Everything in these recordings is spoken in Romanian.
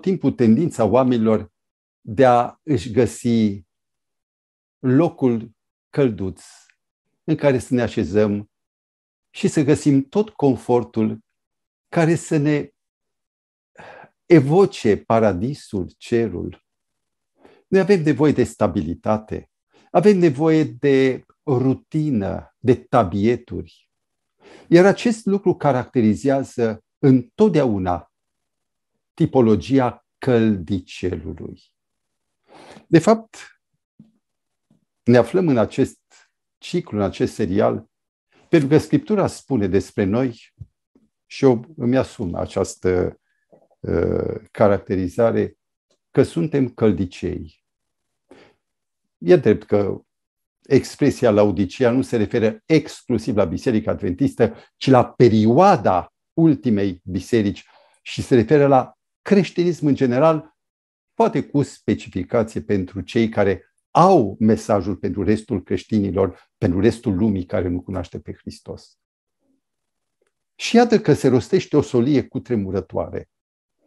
timpul tendința oamenilor de a își găsi locul călduț în care să ne așezăm și să găsim tot confortul care să ne evoce paradisul, cerul. Noi avem nevoie de stabilitate, avem nevoie de rutină, de tabieturi. Iar acest lucru caracterizează întotdeauna tipologia căldicelului. De fapt, ne aflăm în acest ciclu, în acest serial, pentru că Scriptura spune despre noi și eu îmi asum această uh, caracterizare că suntem căldicei. E drept că expresia laudicea nu se referă exclusiv la Biserica Adventistă, ci la perioada ultimei biserici și se referă la creștinism în general, poate cu specificație pentru cei care au mesajul pentru restul creștinilor, pentru restul lumii care nu cunoaște pe Hristos. Și iată că se rostește o solie cu tremurătoare.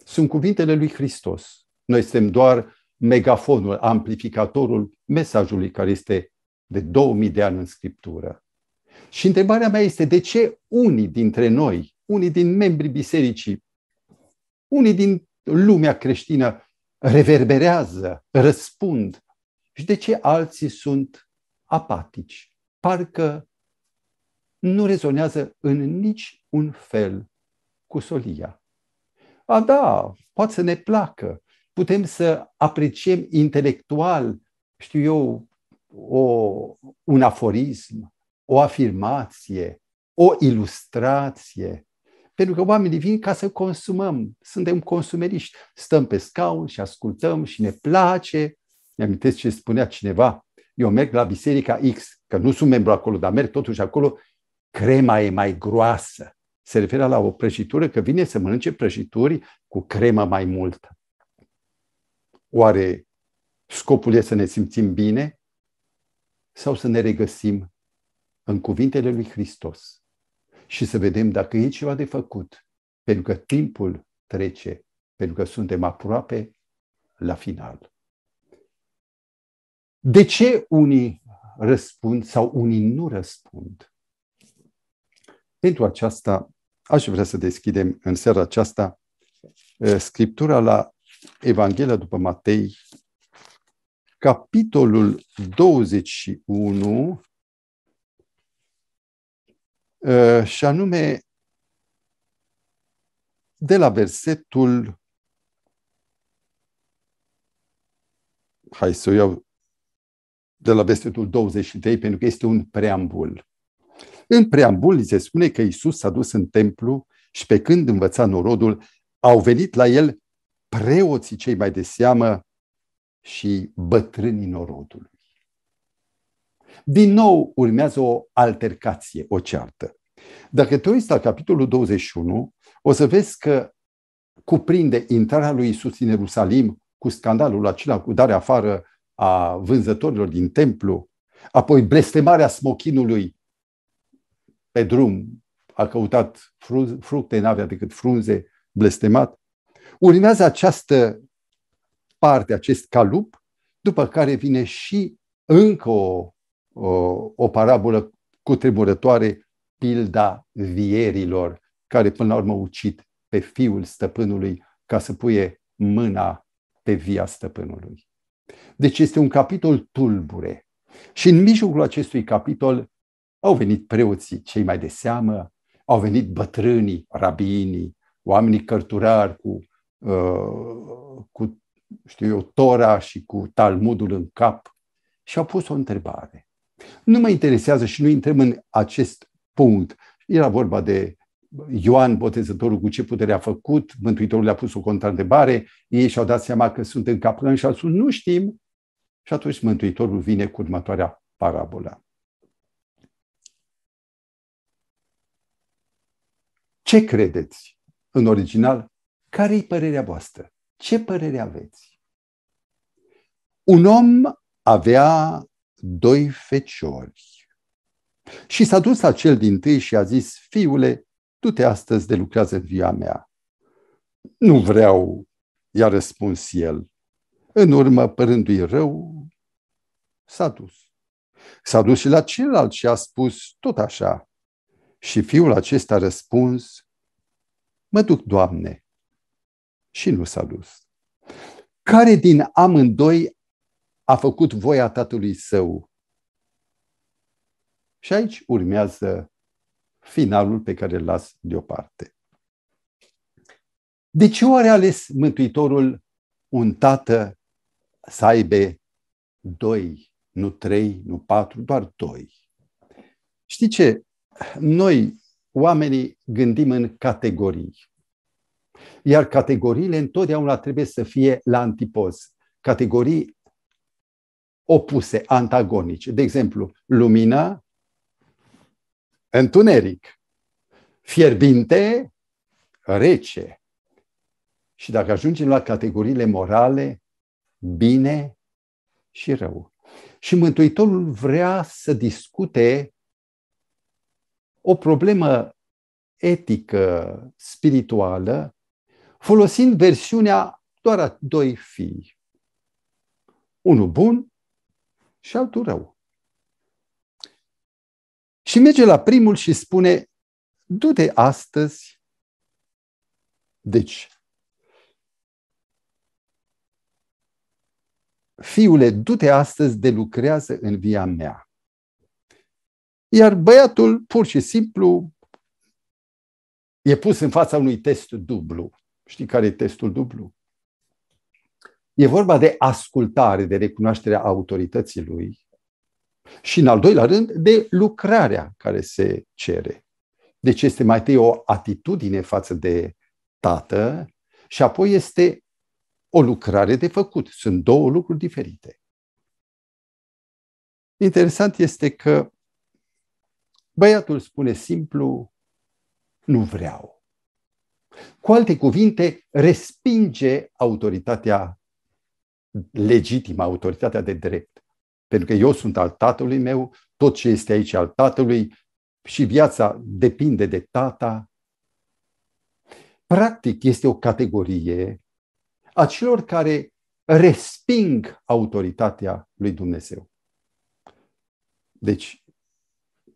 Sunt cuvintele lui Hristos. Noi suntem doar megafonul, amplificatorul mesajului care este de 2000 de ani în Scriptură. Și întrebarea mea este de ce unii dintre noi, unii din membrii bisericii, unii din lumea creștină reverberează, răspund și de ce alții sunt apatici, parcă nu rezonează în nici un fel cu solia. A, da, poate să ne placă, putem să apreciem intelectual, știu eu, o, un aforism, o afirmație, o ilustrație, pentru că oamenii vin ca să consumăm. Suntem consumeriști. Stăm pe scaun și ascultăm și ne place. Mi-amintesc ce spunea cineva. Eu merg la Biserica X, că nu sunt membru acolo, dar merg totuși acolo. Crema e mai groasă. Se referă la o prăjitură, că vine să mănânce prăjituri cu cremă mai multă. Oare scopul e să ne simțim bine sau să ne regăsim în cuvintele lui Hristos? și să vedem dacă e ceva de făcut, pentru că timpul trece, pentru că suntem aproape la final. De ce unii răspund sau unii nu răspund? Pentru aceasta aș vrea să deschidem în seara aceasta eh, Scriptura la Evanghelia după Matei, capitolul 21, Uh, și anume de la versetul hai să o iau de la versetul 23, pentru că este un preambul. În preambul se spune că Isus s-a dus în templu și pe când învăța norodul, au venit la el preoții cei mai de seamă și bătrânii norodului. Din nou urmează o altercație, o ceartă. Dacă te uiți la capitolul 21, o să vezi că cuprinde intrarea lui Isus în Ierusalim cu scandalul acela cu darea afară a vânzătorilor din templu, apoi blestemarea smochinului pe drum, a căutat fructe, n-avea decât frunze, blestemat. Urmează această parte, acest calup, după care vine și încă o o parabolă cutreburătoare, pilda vierilor, care până la urmă ucit pe fiul stăpânului ca să puie mâna pe via stăpânului. Deci este un capitol tulbure. Și în mijlocul acestui capitol au venit preoții cei mai de seamă, au venit bătrânii, rabinii, oamenii cărturari cu, uh, cu știu eu, Tora și cu Talmudul în cap și au pus o întrebare. Nu mă interesează și nu intrăm în acest punct. Era vorba de Ioan Botezătorul cu ce putere a făcut, Mântuitorul le-a pus o contrandebare, ei și-au dat seama că sunt în cap și au nu știm. Și atunci Mântuitorul vine cu următoarea parabola. Ce credeți? În original, care-i părerea voastră? Ce părere aveți? Un om avea doi feciori. Și s-a dus acel din tâi și a zis, fiule, du-te astăzi de lucrează în via mea. Nu vreau, i-a răspuns el. În urmă, părându-i rău, s-a dus. S-a dus și la celălalt și a spus tot așa. Și fiul acesta a răspuns, mă duc, Doamne. Și nu s-a dus. Care din amândoi a făcut voia tatălui său. Și aici urmează finalul pe care îl las deoparte. De ce oare a ales Mântuitorul un tată să aibă doi, nu trei, nu patru, doar doi? Știi ce? Noi, oamenii, gândim în categorii. Iar categoriile întotdeauna trebuie să fie la antipoz. Categorii opuse, antagonice. De exemplu, lumină, întuneric, fierbinte, rece. Și dacă ajungem la categoriile morale, bine și rău. Și Mântuitorul vrea să discute o problemă etică, spirituală, folosind versiunea doar a doi fii. Unul bun și altul rău. Și merge la primul și spune, du-te astăzi. Deci, fiule, du-te astăzi de lucrează în via mea. Iar băiatul pur și simplu e pus în fața unui test dublu. Știi care e testul dublu? E vorba de ascultare, de recunoașterea autorității lui și, în al doilea rând, de lucrarea care se cere. Deci este mai întâi o atitudine față de tată și apoi este o lucrare de făcut. Sunt două lucruri diferite. Interesant este că băiatul spune simplu, nu vreau. Cu alte cuvinte, respinge autoritatea legitimă autoritatea de drept. Pentru că eu sunt al tatălui meu, tot ce este aici al tatălui și viața depinde de tata. Practic este o categorie a celor care resping autoritatea lui Dumnezeu. Deci,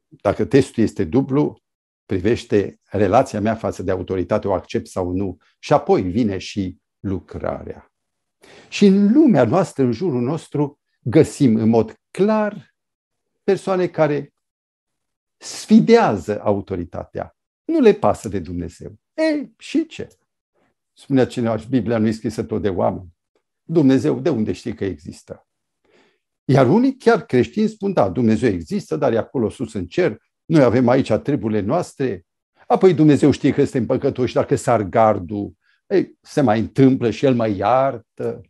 dacă testul este dublu, privește relația mea față de autoritate, o accept sau nu, și apoi vine și lucrarea. Și în lumea noastră, în jurul nostru, găsim în mod clar persoane care sfidează autoritatea. Nu le pasă de Dumnezeu. Ei, și ce? Spunea cineva, Biblia nu e scrisă tot de oameni. Dumnezeu, de unde știi că există? Iar unii, chiar creștini, spun, da, Dumnezeu există, dar e acolo sus în cer, noi avem aici treburile noastre, apoi Dumnezeu știe că suntem păcătoși dacă sar gardul ei, se mai întâmplă și el mai iartă,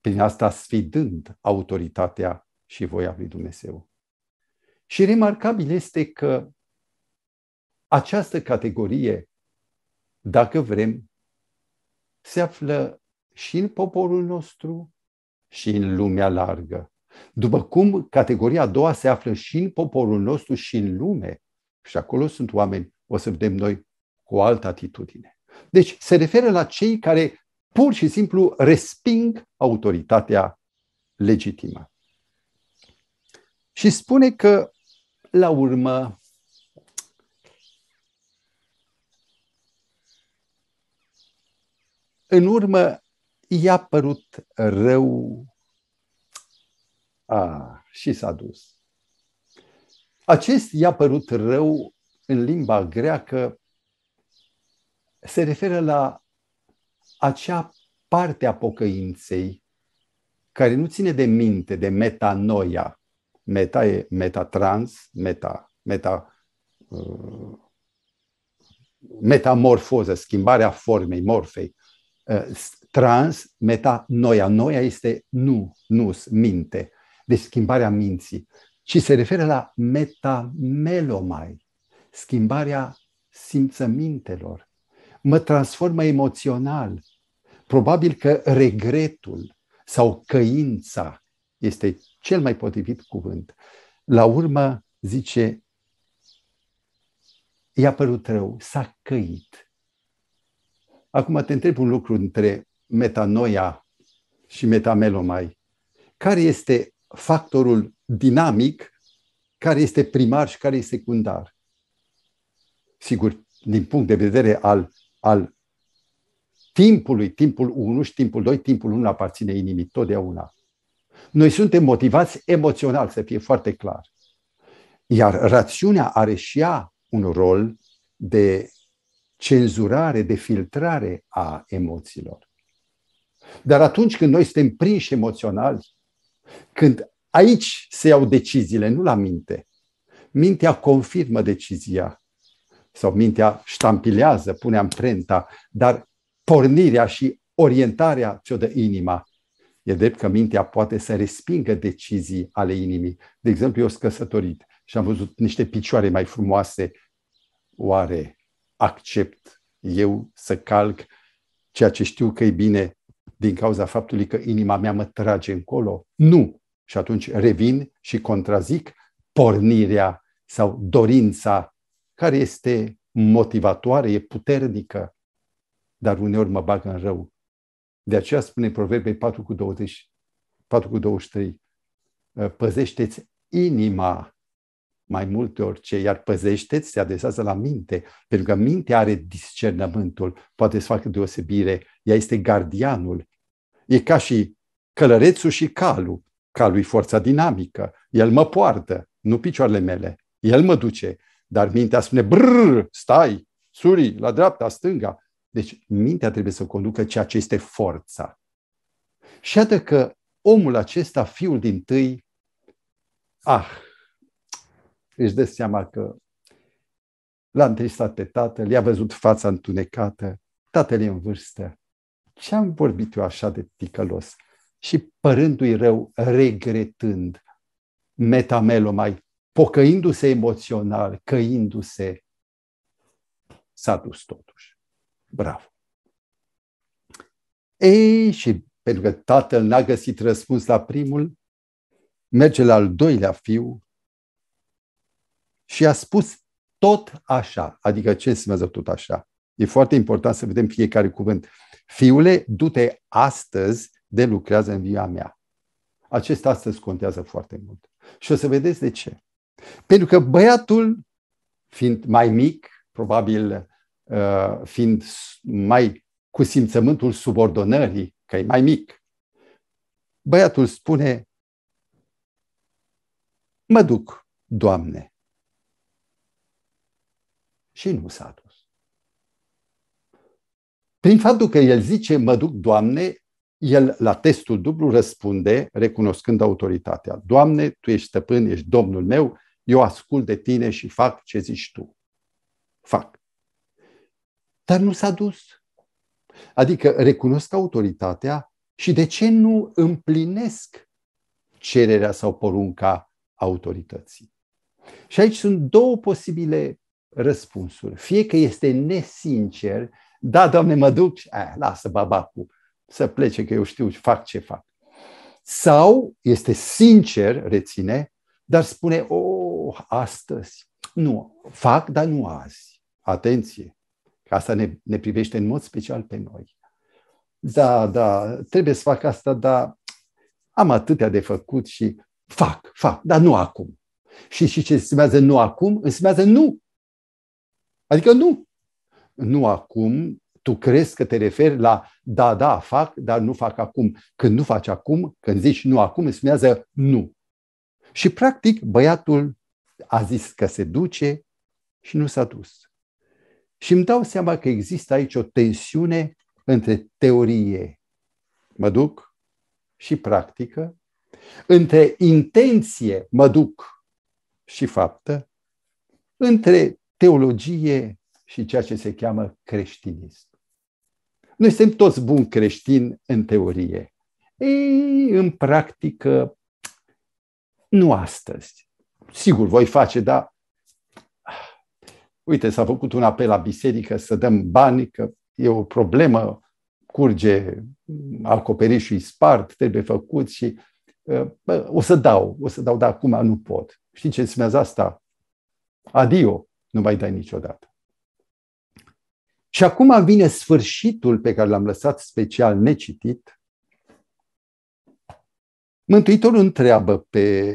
prin asta sfidând autoritatea și voia lui Dumnezeu. Și remarcabil este că această categorie, dacă vrem, se află și în poporul nostru și în lumea largă. După cum categoria a doua se află și în poporul nostru și în lume, și acolo sunt oameni, o să vedem noi cu o altă atitudine. Deci se referă la cei care pur și simplu resping autoritatea legitimă. Și spune că, la urmă, în urmă i-a părut rău a, și s-a dus. Acest i-a părut rău în limba greacă se referă la acea parte a pocăinței care nu ține de minte, de metanoia. Meta e metatrans, meta, meta, uh, metamorfoză, schimbarea formei, morfei. Uh, trans, metanoia. Noia este nu, nus, minte. Deci schimbarea minții. Și se referă la metamelomai, schimbarea simțămintelor, mă transformă emoțional. Probabil că regretul sau căința este cel mai potrivit cuvânt. La urmă, zice, i-a părut rău, s-a căit. Acum te întreb un lucru între metanoia și metamelomai. Care este factorul dinamic, care este primar și care este secundar? Sigur, din punct de vedere al al timpului, timpul 1 și timpul 2, timpul 1 aparține inimii totdeauna. Noi suntem motivați emoțional, să fie foarte clar. Iar rațiunea are și ea un rol de cenzurare, de filtrare a emoțiilor. Dar atunci când noi suntem prinși emoțional, când aici se iau deciziile, nu la minte, mintea confirmă decizia sau mintea ștampilează, pune amprenta, dar pornirea și orientarea ce-o dă inima. E drept că mintea poate să respingă decizii ale inimii. De exemplu, eu sunt căsătorit și am văzut niște picioare mai frumoase. Oare accept eu să calc ceea ce știu că e bine din cauza faptului că inima mea mă trage încolo? Nu! Și atunci revin și contrazic pornirea sau dorința care este motivatoare, e puternică, dar uneori mă bagă în rău. De aceea spune Proverbe 4 cu, 20, 4 cu 23, ă, păzește-ți inima mai multe orice, iar păzește-ți, se adresează la minte, pentru că mintea are discernământul, poate să facă deosebire, ea este gardianul. E ca și călărețul și calul. Calul e forța dinamică, el mă poartă, nu picioarele mele, el mă duce. Dar mintea spune, brrr stai, suri, la dreapta, stânga. Deci mintea trebuie să conducă ceea ce este forța. Și iată că omul acesta, fiul din tâi, ah, își dă seama că l-a întristat pe tatăl, i-a văzut fața întunecată, tatăl e în vârstă. Ce-am vorbit eu așa de ticălos? Și părându-i rău, regretând, metamelo mai pocăindu-se emoțional, căindu-se, s-a dus totuși. Bravo! Ei, și pentru că tatăl n-a găsit răspuns la primul, merge la al doilea fiu și a spus tot așa. Adică ce înseamnă tot așa? E foarte important să vedem fiecare cuvânt. Fiule, du-te astăzi de lucrează în viața mea. Acest astăzi contează foarte mult. Și o să vedeți de ce. Pentru că băiatul, fiind mai mic, probabil uh, fiind mai cu simțământul subordonării, că e mai mic, băiatul spune, mă duc, Doamne. Și nu s-a dus. Prin faptul că el zice, mă duc, Doamne, el la testul dublu răspunde, recunoscând autoritatea. Doamne, Tu ești stăpân, ești Domnul meu, eu ascult de tine și fac ce zici tu. Fac. Dar nu s-a dus. Adică recunosc autoritatea și de ce nu împlinesc cererea sau porunca autorității? Și aici sunt două posibile răspunsuri. Fie că este nesincer, da, Doamne, mă duc, a, lasă babacul să plece, că eu știu, fac ce fac. Sau este sincer, reține, dar spune, oh oh, astăzi. Nu, fac, dar nu azi. Atenție, că asta ne, ne privește în mod special pe noi. Da, da, trebuie să fac asta, dar am atâtea de făcut și fac, fac, dar nu acum. Și, și ce însemnează nu acum? Însemnează nu. Adică nu. Nu acum, tu crezi că te referi la da, da, fac, dar nu fac acum. Când nu faci acum, când zici nu acum, însemnează nu. Și practic băiatul a zis că se duce și nu s-a dus. Și îmi dau seama că există aici o tensiune între teorie, mă duc, și practică, între intenție, mă duc, și faptă, între teologie și ceea ce se cheamă creștinism. Noi suntem toți buni creștini în teorie. Ei, în practică, nu astăzi sigur voi face, dar uite, s-a făcut un apel la biserică să dăm bani, că e o problemă, curge acoperișul spart, trebuie făcut și ă, bă, o să dau, o să dau, dar acum nu pot. Știi ce înseamnă asta? Adio, nu mai dai niciodată. Și acum vine sfârșitul pe care l-am lăsat special necitit. Mântuitorul întreabă pe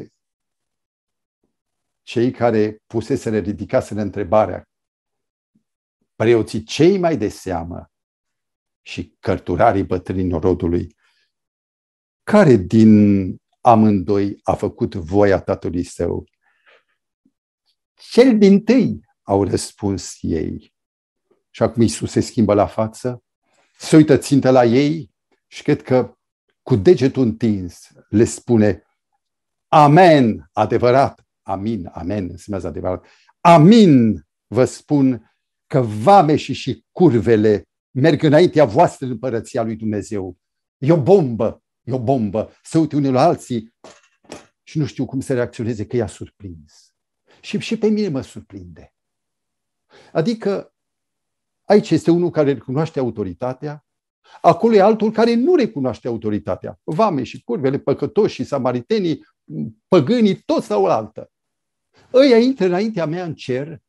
cei care puseseră, ridicaseră întrebarea, preoții cei mai de seamă și cărturarii bătrânii rodului, care din amândoi a făcut voia tatălui său? Cel din tâi, au răspuns ei. Și acum Iisus se schimbă la față, se uită țintă la ei și cred că cu degetul întins le spune Amen, adevărat, Amin, amen, înseamnă adevărat. Amin, vă spun că vameșii și curvele merg înaintea voastră în împărăția lui Dumnezeu. E o bombă, e o bombă. Să uite unii la alții și nu știu cum să reacționeze, că i-a surprins. Și, și pe mine mă surprinde. Adică aici este unul care recunoaște autoritatea, acolo e altul care nu recunoaște autoritatea. Vame și curvele, păcătoși și samaritenii, păgânii, toți la oaltă. Ăia intră înaintea mea în cer.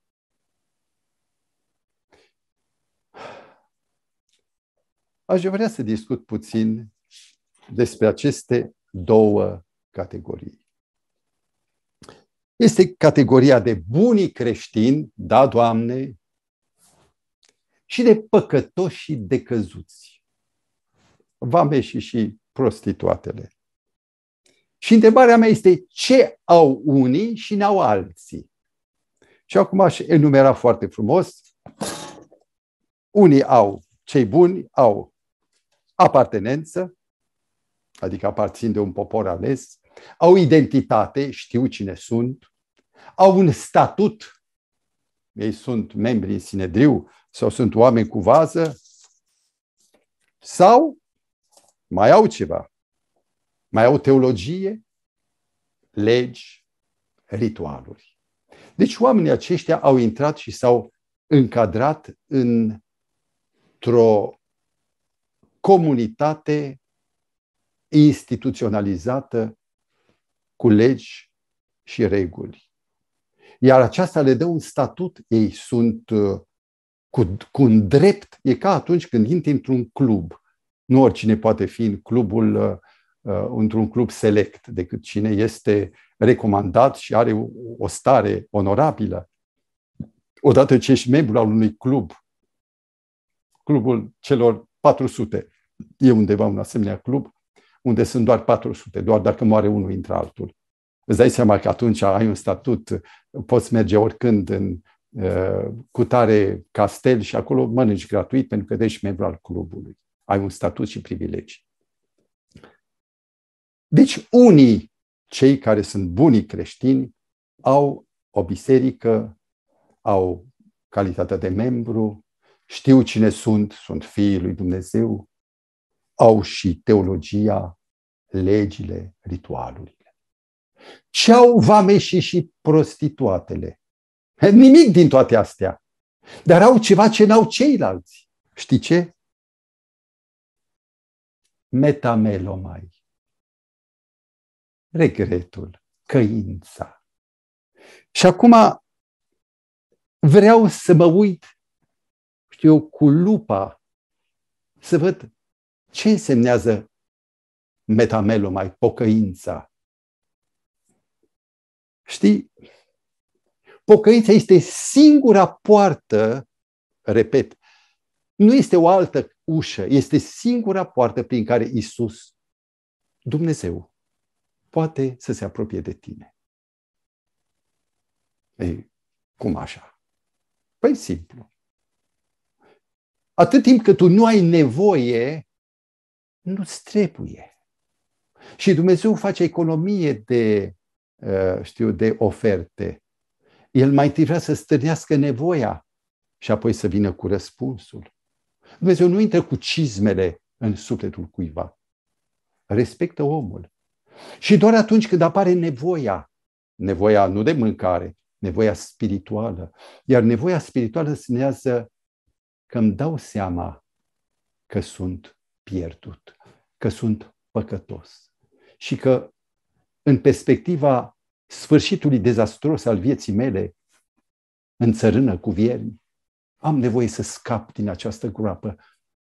Aș vrea să discut puțin despre aceste două categorii. Este categoria de bunii creștini, da, Doamne, și de păcătoși și decăzuți. Vame și și prostituatele. Și întrebarea mea este ce au unii și n-au alții? Și acum aș enumera foarte frumos. Unii au, cei buni au apartenență, adică aparțin de un popor ales, au identitate, știu cine sunt, au un statut, ei sunt membri în Sinedriu sau sunt oameni cu vază, sau mai au ceva, mai au teologie, legi, ritualuri. Deci oamenii aceștia au intrat și s-au încadrat într-o comunitate instituționalizată cu legi și reguli. Iar aceasta le dă un statut. Ei sunt uh, cu, cu un drept. E ca atunci când intri într-un club. Nu oricine poate fi în clubul uh, Uh, într-un club select decât cine este recomandat și are o stare onorabilă. Odată ce ești membru al unui club, clubul celor 400, e undeva un asemenea club, unde sunt doar 400, doar dacă moare unul intră altul. Îți dai seama că atunci ai un statut, poți merge oricând în uh, cutare castel și acolo mănânci gratuit pentru că ești membru al clubului. Ai un statut și privilegii. Deci unii, cei care sunt buni creștini, au o biserică, au calitatea de membru, știu cine sunt, sunt fiii lui Dumnezeu, au și teologia, legile, ritualurile. Ce au vameșii și prostituatele? Nimic din toate astea. Dar au ceva ce n-au ceilalți. Știi ce? Metamelomai regretul, căința. Și acum vreau să mă uit, știu eu, cu lupa, să văd ce însemnează metamelul mai pocăința. Știi, pocăința este singura poartă, repet, nu este o altă ușă, este singura poartă prin care Isus, Dumnezeu, poate să se apropie de tine. Ei, cum așa? Păi simplu. Atât timp cât tu nu ai nevoie, nu-ți trebuie. Și Dumnezeu face economie de, uh, știu, de oferte. El mai întâi vrea să stârnească nevoia și apoi să vină cu răspunsul. Dumnezeu nu intră cu cizmele în sufletul cuiva. Respectă omul. Și doar atunci când apare nevoia, nevoia nu de mâncare, nevoia spirituală, iar nevoia spirituală semnează că îmi dau seama că sunt pierdut, că sunt păcătos și că în perspectiva sfârșitului dezastros al vieții mele, în țărână cu vierni, am nevoie să scap din această groapă.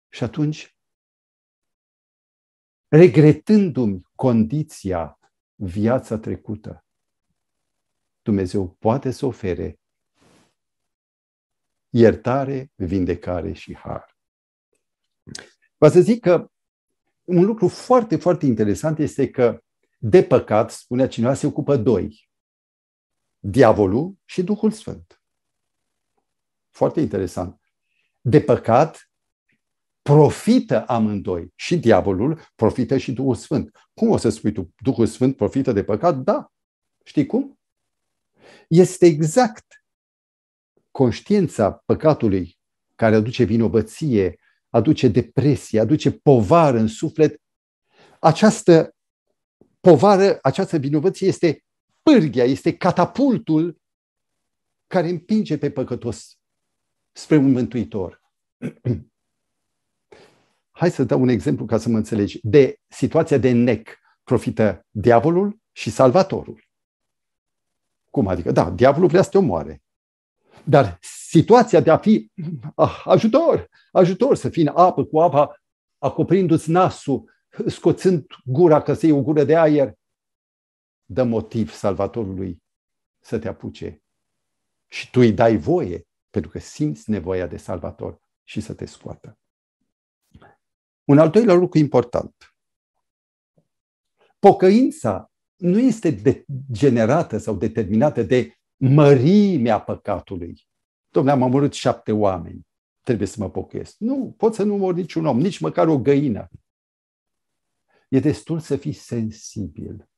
Și atunci regretându-mi condiția, viața trecută. Dumnezeu poate să ofere iertare, vindecare și har. Vă să zic că un lucru foarte, foarte interesant este că de păcat, spunea cineva, se ocupă doi. Diavolul și Duhul Sfânt. Foarte interesant. De păcat profită amândoi. Și diavolul profită și Duhul Sfânt. Cum o să spui tu, Duhul Sfânt profită de păcat? Da. Știi cum? Este exact conștiința păcatului care aduce vinovăție, aduce depresie, aduce povară în suflet. Această povară, această vinovăție este pârghia, este catapultul care împinge pe păcătos spre un mântuitor. Hai să dau un exemplu ca să mă înțelegi. De situația de nec profită diavolul și salvatorul. Cum adică? Da, diavolul vrea să te omoare. Dar situația de a fi ah, ajutor, ajutor, să fii în apă cu apa, acoprindu-ți nasul, scoțând gura că să iei o gură de aer, dă motiv salvatorului să te apuce. Și tu îi dai voie, pentru că simți nevoia de salvator și să te scoată. Un al doilea lucru important. Pocăința nu este generată sau determinată de mărimea păcatului. Domnule, am omorât șapte oameni, trebuie să mă pocăiesc. Nu, pot să nu mor niciun om, nici măcar o găină. E destul să fii sensibil.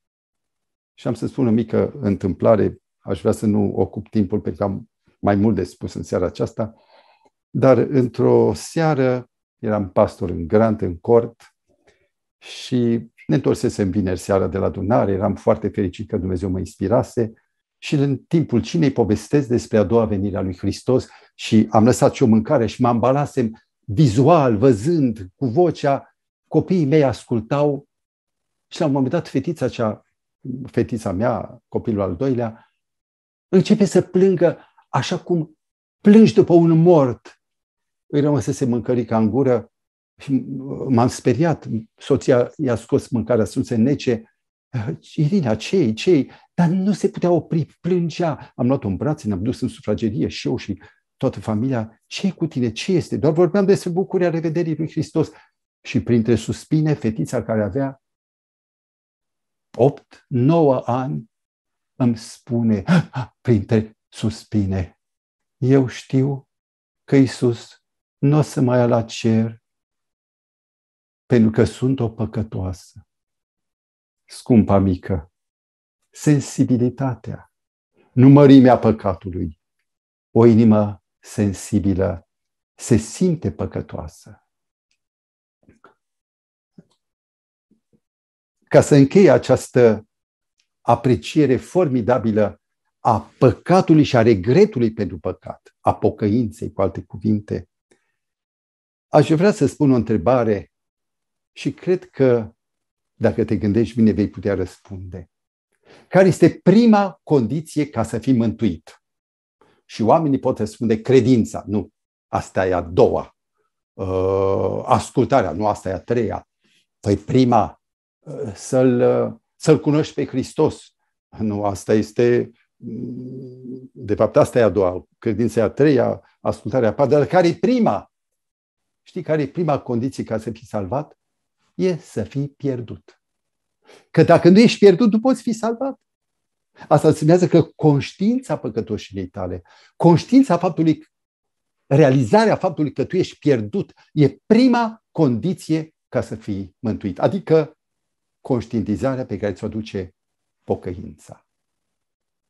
Și am să spun o mică întâmplare, aș vrea să nu ocup timpul pe care am mai mult de spus în seara aceasta, dar într-o seară eram pastor în grant, în cort și ne întorsesem vineri seara de la adunare, eram foarte fericit că Dumnezeu mă inspirase și în timpul cinei povestesc despre a doua venire a lui Hristos și am lăsat și o mâncare și mă ambalasem vizual, văzând cu vocea, copiii mei ascultau și la un moment dat fetița cea, fetița mea, copilul al doilea, începe să plângă așa cum plângi după un mort îi rămăsese mâncărica în gură și m-am speriat. Soția i-a scos mâncarea să nece. Irina, ce cei? Dar nu se putea opri, plângea. Am luat-o în brațe, ne-am dus în sufragerie și eu și toată familia. ce cu tine? Ce este? Doar vorbeam despre bucuria revederii lui Hristos. Și printre suspine, fetița care avea 8, 9 ani îmi spune, ah, printre suspine, eu știu că Isus nu o să mai ia la cer, pentru că sunt o păcătoasă. Scumpa mică, sensibilitatea, nu păcatului, o inimă sensibilă se simte păcătoasă. Ca să încheie această apreciere formidabilă a păcatului și a regretului pentru păcat, a pocăinței, cu alte cuvinte, Aș vrea să spun o întrebare și cred că, dacă te gândești bine, vei putea răspunde. Care este prima condiție ca să fii mântuit? Și oamenii pot răspunde credința, nu, asta e a doua. Uh, ascultarea, nu, asta e a treia. Păi prima, uh, să-l, uh, să-l cunoști pe Hristos. Nu, asta este, mm, de fapt, asta e a doua, credința e a treia, ascultarea a patra, dar care e prima? Știi care e prima condiție ca să fii salvat? E să fii pierdut. Că dacă nu ești pierdut, nu poți fi salvat. Asta înseamnă că conștiința păcătoșiei tale, conștiința faptului, realizarea faptului că tu ești pierdut, e prima condiție ca să fii mântuit. Adică conștientizarea pe care ți-o aduce pocăința.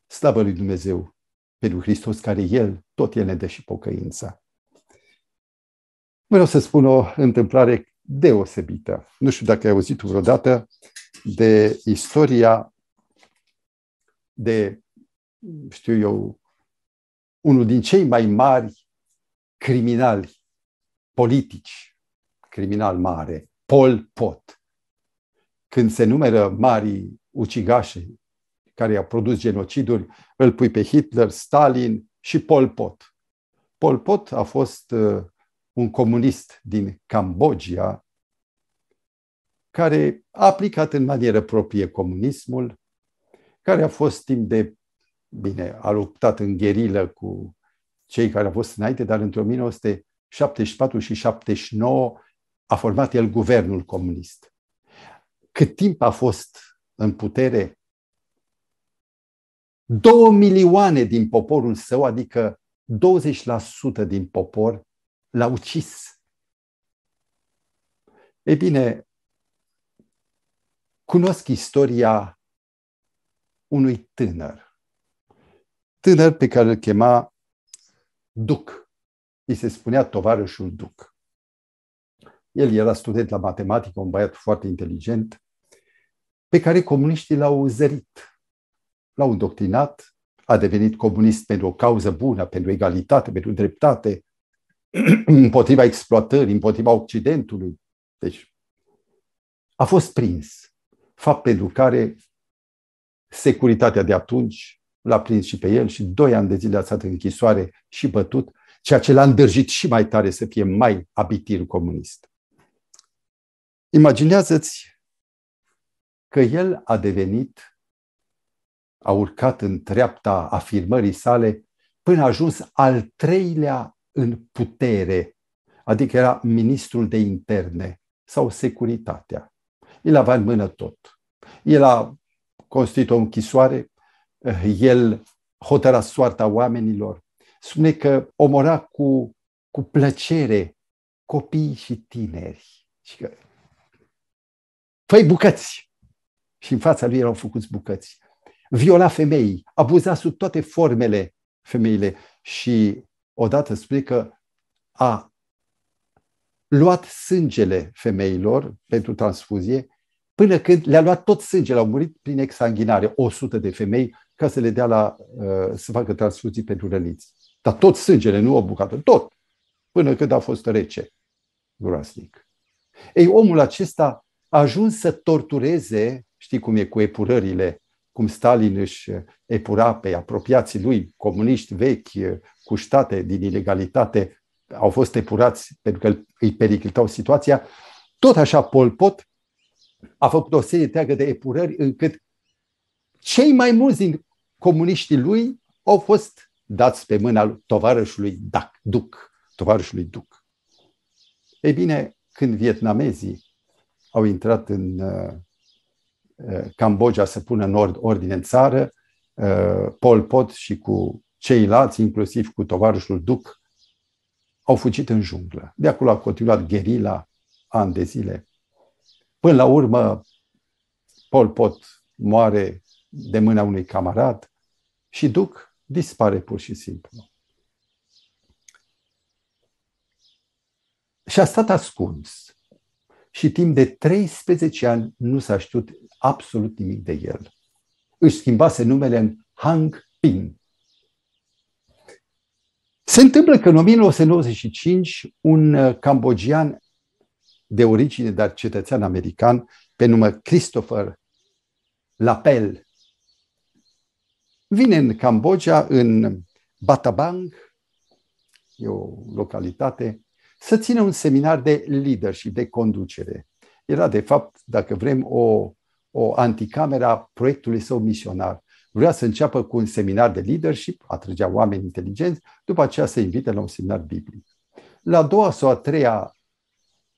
Slavă lui Dumnezeu pentru Hristos, care El, tot El ne dă și pocăința. Vreau să spun o întâmplare deosebită. Nu știu dacă ai auzit vreodată de istoria de, știu eu, unul din cei mai mari criminali politici, criminal mare, Pol Pot. Când se numără marii ucigași care au produs genociduri, îl pui pe Hitler, Stalin și Pol Pot. Pol Pot a fost uh, un comunist din Cambodgia, care a aplicat în manieră proprie comunismul, care a fost timp de, bine, a luptat în gherilă cu cei care au fost înainte, dar între 1974 și 79 a format el guvernul comunist. Cât timp a fost în putere? Două milioane din poporul său, adică 20% din popor, l-a ucis. Ei bine, cunosc istoria unui tânăr. Tânăr pe care îl chema Duc. Îi se spunea tovarășul Duc. El era student la matematică, un băiat foarte inteligent, pe care comuniștii l-au zărit, l-au îndoctrinat, a devenit comunist pentru o cauză bună, pentru egalitate, pentru dreptate, împotriva exploatării, împotriva Occidentului. Deci a fost prins. Fapt pentru care securitatea de atunci l-a prins și pe el și doi ani de zile a stat în închisoare și bătut, ceea ce l-a îndrăjit și mai tare să fie mai abitir comunist. Imaginează-ți că el a devenit, a urcat în treapta afirmării sale, până a ajuns al treilea în putere, adică era ministrul de interne sau securitatea. El avea în mână tot. El a constituit o închisoare, el hotăra soarta oamenilor. Spune că omora cu, cu plăcere copii și tineri. Și că, făi bucăți! Și în fața lui erau făcuți bucăți. Viola femei, abuza sub toate formele femeile și odată spui că a luat sângele femeilor pentru transfuzie, până când le-a luat tot sângele, au murit prin exsanguinare 100 de femei ca să le dea la, uh, să facă transfuzii pentru răniți. Dar tot sângele, nu o bucată, tot, până când a fost rece, groaznic. Ei, omul acesta a ajuns să tortureze, știi cum e cu epurările cum Stalin își epura pe apropiații lui, comuniști vechi, eh, cu state din ilegalitate, au fost epurați pentru că îi periclitau situația, tot așa Pol Pot a făcut o serie întreagă de epurări încât cei mai mulți din comuniștii lui au fost dați pe mâna tovarășului Dac, Duc, tovarășului Duc. Ei bine, când vietnamezii au intrat în eh, Cambodgia să pună în ordine în țară, uh, Pol Pot și cu ceilalți, inclusiv cu tovarășul Duc, au fugit în junglă. De acolo a continuat gherila ani de zile. Până la urmă, Pol Pot moare de mâna unui camarad și Duc dispare pur și simplu. Și a stat ascuns și timp de 13 ani nu s-a știut absolut nimic de el. Își schimbase numele în Hang Ping. Se întâmplă că în 1995 un uh, cambogian de origine, dar cetățean american, pe nume Christopher Lapel, vine în Cambodgia, în Batabang, e o localitate, să țină un seminar de leadership, de conducere. Era, de fapt, dacă vrem, o, o anticamera a proiectului său misionar. Vrea să înceapă cu un seminar de leadership, atrăgea oameni inteligenți, după aceea să invite la un seminar biblic. La a doua sau a treia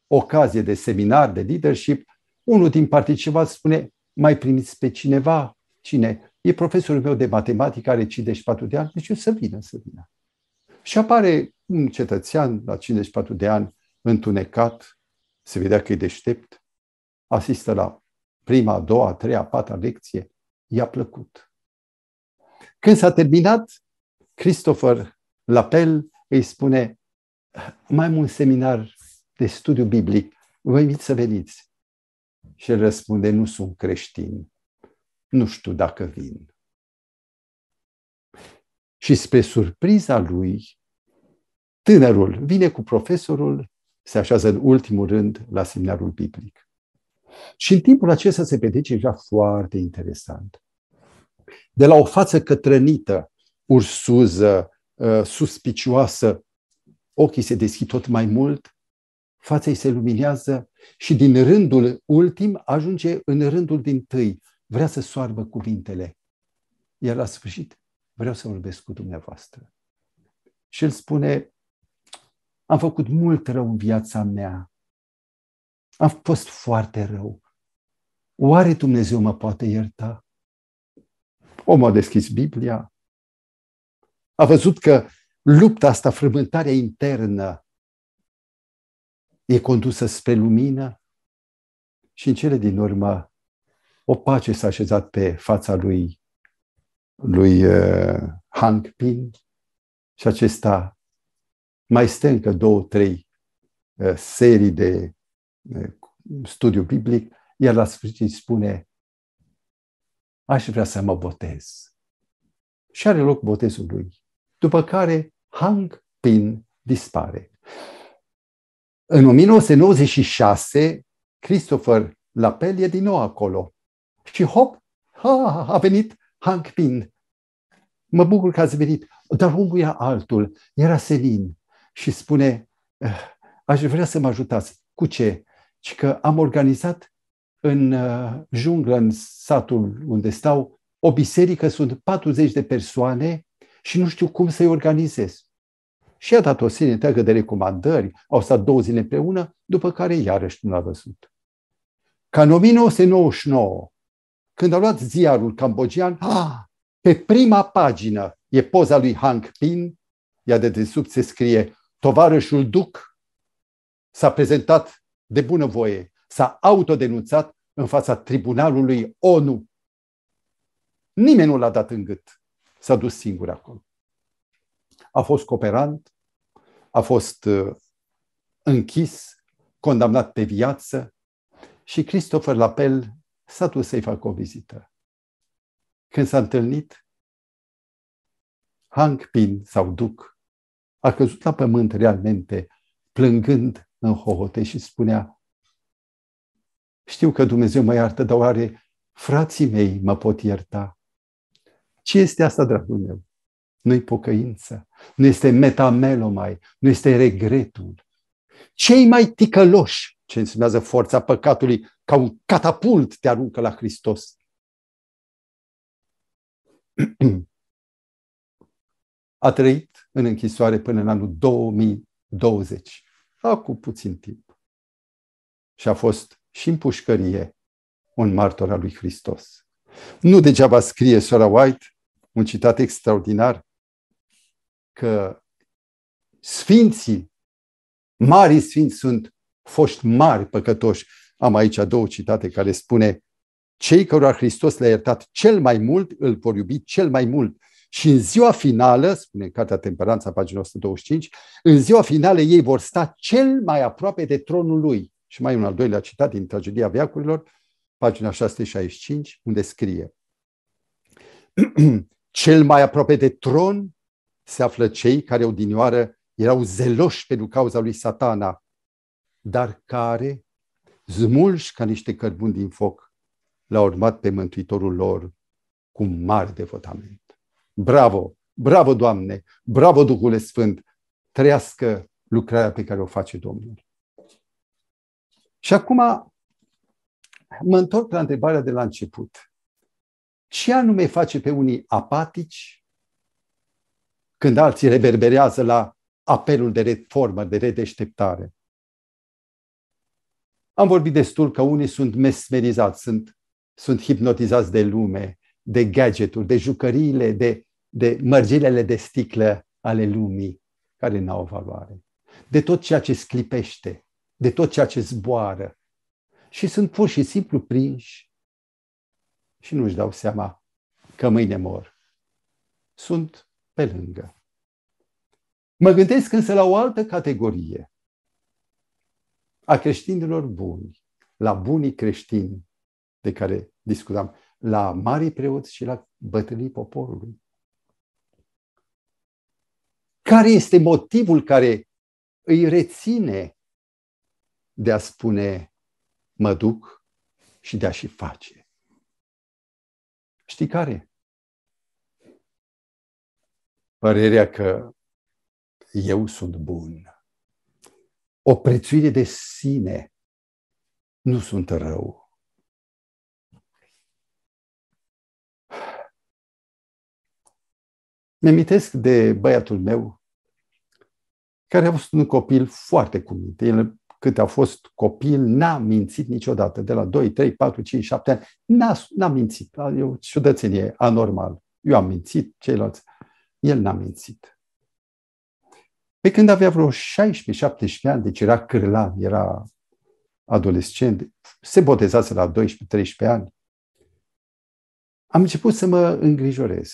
ocazie de seminar de leadership, unul din participanți spune, mai primiți pe cineva? Cine? E profesorul meu de matematică, are 54 de ani, deci eu să vină, să vină. Și apare un cetățean la 54 de ani, întunecat, se vedea că e deștept, asistă la prima, a doua, a treia, a patra lecție, i-a plăcut. Când s-a terminat, Christopher Lapel îi spune, mai am un seminar de studiu biblic, vă invit să veniți. Și el răspunde, nu sunt creștin, nu știu dacă vin. Și spre surpriza lui, tânărul vine cu profesorul, se așează în ultimul rând la seminarul biblic. Și în timpul acesta se petrece ceva foarte interesant. De la o față cătrănită, ursuză, ă, suspicioasă, ochii se deschid tot mai mult, fața îi se luminează și din rândul ultim ajunge în rândul din tâi. Vrea să soarbă cuvintele. Iar la sfârșit vreau să vorbesc cu dumneavoastră. Și el spune, am făcut mult rău în viața mea, am fost foarte rău. Oare Dumnezeu mă poate ierta? Omul a deschis Biblia, a văzut că lupta asta, frământarea internă, e condusă spre lumină și în cele din urmă o pace s-a așezat pe fața lui lui uh, Hank Pin și acesta mai stă încă două, trei uh, serii de uh, studiu biblic, iar la sfârșit spune aș vrea să mă botez. Și are loc botezul lui. După care Hank Pin dispare. În 1996, Christopher Lapel e din nou acolo. Și hop, ha, a venit Hank Pin, mă bucur că ați venit, dar unul ia altul, era Selin și spune, eh, aș vrea să mă ajutați. Cu ce? Ci că am organizat în eh, junglă, în satul unde stau, o biserică, sunt 40 de persoane și nu știu cum să-i organizez. Și a dat o sine întreagă de recomandări, au stat două zile împreună, după care iarăși nu l-a văzut. Ca în 1999, când a luat ziarul cambogian, ah, pe prima pagină e poza lui Hank Pin, iar de desubt se scrie Tovarășul Duc s-a prezentat de bunăvoie, s-a autodenunțat în fața tribunalului ONU. Nimeni nu l-a dat în gât. S-a dus singur acolo. A fost cooperant, a fost uh, închis, condamnat pe viață și Christopher Lapel s-a dus să-i facă o vizită. Când s-a întâlnit, Hank Pin sau Duc a căzut la pământ realmente, plângând în hohote și spunea Știu că Dumnezeu mă iartă, dar oare frații mei mă pot ierta? Ce este asta, dragul meu? Nu-i pocăință, nu este metamelomai, nu este regretul. Cei mai ticăloși ce însemnează forța păcatului, ca un catapult te aruncă la Hristos. A trăit în închisoare până în anul 2020, acum puțin timp. Și a fost și în pușcărie un martor al lui Hristos. Nu degeaba scrie Sora White un citat extraordinar că sfinții, mari sfinți sunt foști mari păcătoși. Am aici două citate care spune cei cărora Hristos le-a iertat cel mai mult, îl vor iubi cel mai mult. Și în ziua finală, spune în Cartea Temperanța, pagina 125, în ziua finală ei vor sta cel mai aproape de tronul lui. Și mai un al doilea citat din Tragedia Veacurilor, pagina 665, unde scrie Cel mai aproape de tron se află cei care odinioară erau zeloși pentru cauza lui satana dar care, zmulși ca niște cărbuni din foc, l-au urmat pe Mântuitorul lor cu mare devotament. Bravo! Bravo, Doamne! Bravo, Duhule Sfânt! Trăiască lucrarea pe care o face Domnul. Și acum mă întorc la întrebarea de la început. Ce anume face pe unii apatici când alții reverberează la apelul de reformă, de redeșteptare? Am vorbit destul că unii sunt mesmerizați, sunt, sunt hipnotizați de lume, de gadgeturi, de jucăriile, de, de mărgilele de sticlă ale lumii, care n-au valoare, de tot ceea ce sclipește, de tot ceea ce zboară. Și sunt pur și simplu prinși și nu-și dau seama că mâine mor. Sunt pe lângă. Mă gândesc însă la o altă categorie, a creștinilor buni, la bunii creștini de care discutam, la mari preoți și la bătrânii poporului. Care este motivul care îi reține de a spune mă duc și de a și face? Știi care? Părerea că eu sunt bun o prețuire de sine, nu sunt rău. Mă amintesc de băiatul meu, care a fost un copil foarte cuminte. El, cât a fost copil, n-a mințit niciodată. De la 2, 3, 4, 5, 7 ani, n-a, n-a mințit. E o ciudățenie anormal. Eu am mințit, ceilalți. El n-a mințit. Pe când avea vreo 16-17 ani, deci era cârlan, era adolescent, se botezase la 12-13 ani, am început să mă îngrijorez.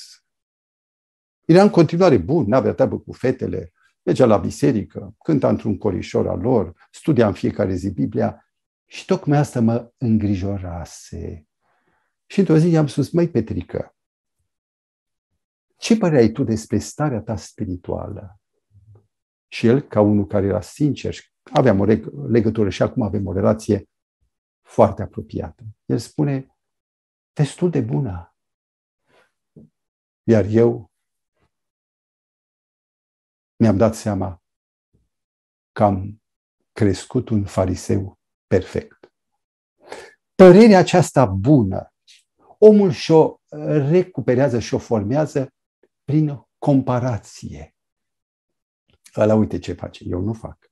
Era în continuare bun, nu avea treabă cu fetele, mergea la biserică, cânta într-un corișor al lor, studia în fiecare zi Biblia și tocmai asta mă îngrijorase. Și într-o zi i-am spus, măi Petrică, ce părere ai tu despre starea ta spirituală? Și el, ca unul care era sincer și aveam o legătură și acum avem o relație foarte apropiată, el spune, destul de bună. Iar eu mi-am dat seama că am crescut un fariseu perfect. Părerea aceasta bună, omul și-o recuperează și-o formează prin comparație ăla uite ce face, eu nu fac.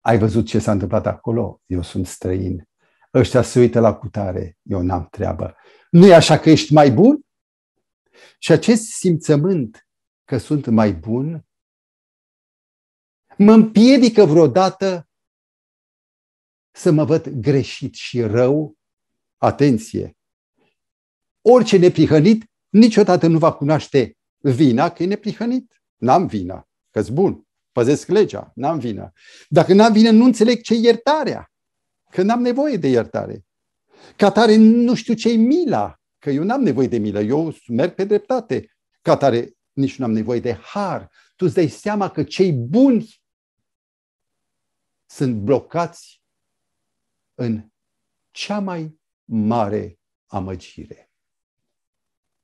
Ai văzut ce s-a întâmplat acolo? Eu sunt străin. Ăștia se uită la cutare, eu n-am treabă. Nu e așa că ești mai bun? Și acest simțământ că sunt mai bun mă împiedică vreodată să mă văd greșit și rău. Atenție! Orice neprihănit niciodată nu va cunoaște vina că e neprihănit. N-am vina, că bun păzesc legea, n-am vină. Dacă n-am vină, nu înțeleg ce iertarea, că n-am nevoie de iertare. Ca tare nu știu ce-i mila, că eu n-am nevoie de milă, eu merg pe dreptate. Ca tare nici nu am nevoie de har. Tu îți dai seama că cei buni sunt blocați în cea mai mare amăgire.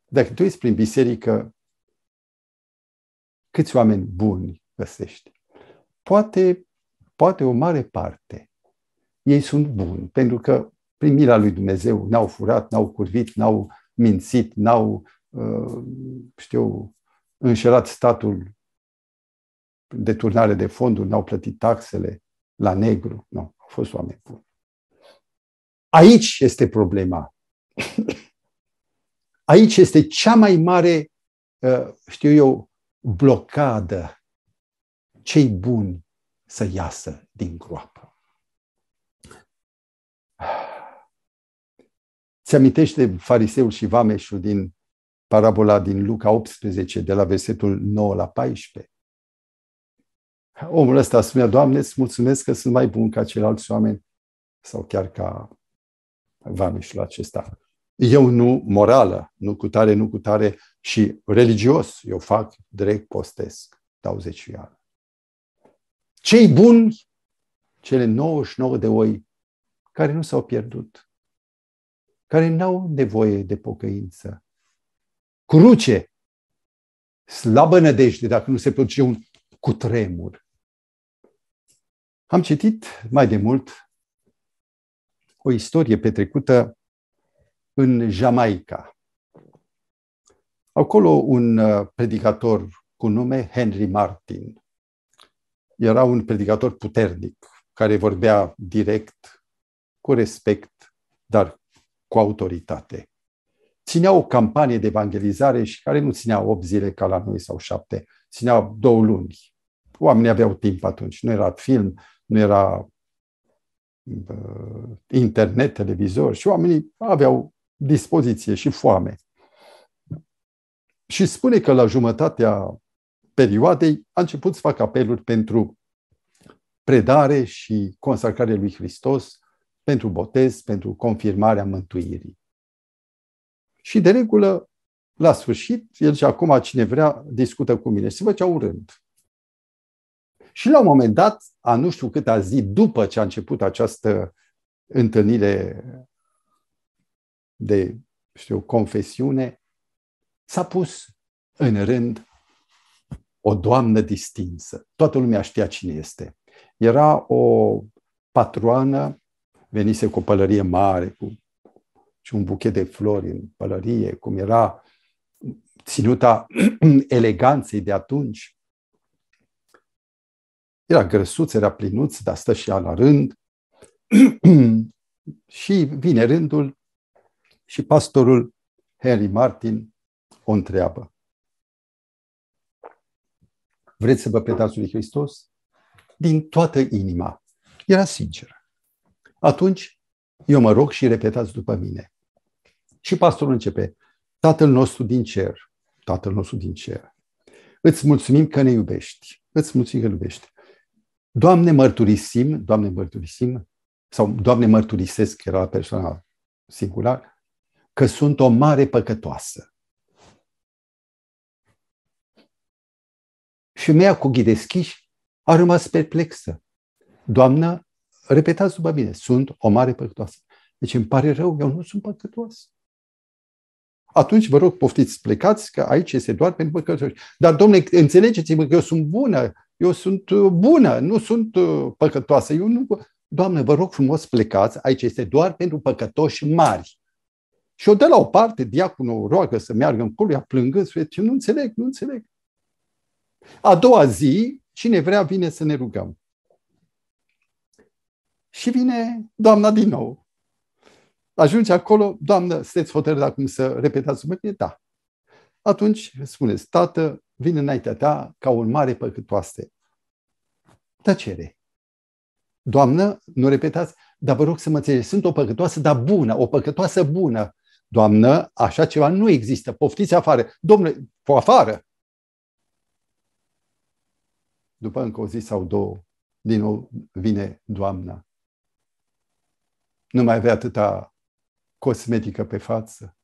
Dacă tu ești prin biserică, câți oameni buni găsești. Poate, poate o mare parte. Ei sunt buni, pentru că prin mila lui Dumnezeu n-au furat, n-au curvit, n-au mințit, n-au, uh, știu, înșelat statul de turnare de fonduri, n-au plătit taxele la negru. Nu, au fost oameni buni. Aici este problema. Aici este cea mai mare, uh, știu eu, blocadă cei buni să iasă din groapă. Se amintește fariseul și vameșul din parabola din Luca 18, de la versetul 9 la 14. Omul ăsta spunea, Doamne, îți mulțumesc că sunt mai bun ca ceilalți oameni sau chiar ca vameșul acesta. Eu nu morală, nu cu tare, nu cu tare și religios. Eu fac drept, postesc, dau zeciuială cei buni, cele 99 de oi care nu s-au pierdut, care n-au nevoie de pocăință. Cruce, slabă nădejde dacă nu se produce un cutremur. Am citit mai de mult o istorie petrecută în Jamaica. Acolo un uh, predicator cu nume Henry Martin era un predicator puternic, care vorbea direct, cu respect, dar cu autoritate. Ținea o campanie de evangelizare și care nu ținea 8 zile ca la noi sau 7, ținea două luni. Oamenii aveau timp atunci, nu era film, nu era uh, internet, televizor și oamenii aveau dispoziție și foame. Și spune că la jumătatea perioadei a început să facă apeluri pentru predare și consacrare lui Hristos, pentru botez, pentru confirmarea mântuirii. Și de regulă, la sfârșit, el și acum cine vrea discută cu mine și se făcea urând. Și la un moment dat, a nu știu câte zi după ce a început această întâlnire de, știu, confesiune, s-a pus în rând o doamnă distinsă. Toată lumea știa cine este. Era o patroană, venise cu o pălărie mare, cu și un buchet de flori în pălărie, cum era ținuta eleganței de atunci. Era grăsuț, era plinuț, dar stă și ea la rând. și vine rândul și pastorul Henry Martin o întreabă vreți să vă predați lui Hristos? Din toată inima. Era sincer. Atunci, eu mă rog și repetați după mine. Și pastorul începe, Tatăl nostru din cer, Tatăl nostru din cer, îți mulțumim că ne iubești, îți mulțumim că ne iubești. Doamne mărturisim, Doamne mărturisim, sau Doamne mărturisesc, era personal singular, că sunt o mare păcătoasă. Și femeia cu ochii deschiși a rămas perplexă. Doamnă, repetați după mine, sunt o mare păcătoasă. Deci îmi pare rău, eu nu sunt păcătoasă. Atunci, vă rog, poftiți, plecați, că aici este doar pentru păcătoși. Dar, domnule, înțelegeți-mă că eu sunt bună, eu sunt uh, bună, nu sunt uh, păcătoasă. Eu nu... Doamne, vă rog frumos, plecați, aici este doar pentru păcătoși mari. Și o de la o parte, diaconul roagă să meargă în culoia plângând, spune, nu înțeleg, nu înțeleg. A doua zi, cine vrea, vine să ne rugăm. Și vine doamna din nou. Ajunge acolo, doamnă, sunteți hotărât acum să repetați mâine? Da. Atunci spuneți, tată, Vine înaintea ta ca un mare păcătoaste. Tăcere. Doamnă, nu repetați, dar vă rog să mă înțelegeți, sunt o păcătoasă, dar bună, o păcătoasă bună. Doamnă, așa ceva nu există, poftiți afară. Domnule, afară, după încă o zi sau două, din nou vine doamna. Nu mai avea atâta cosmetică pe față.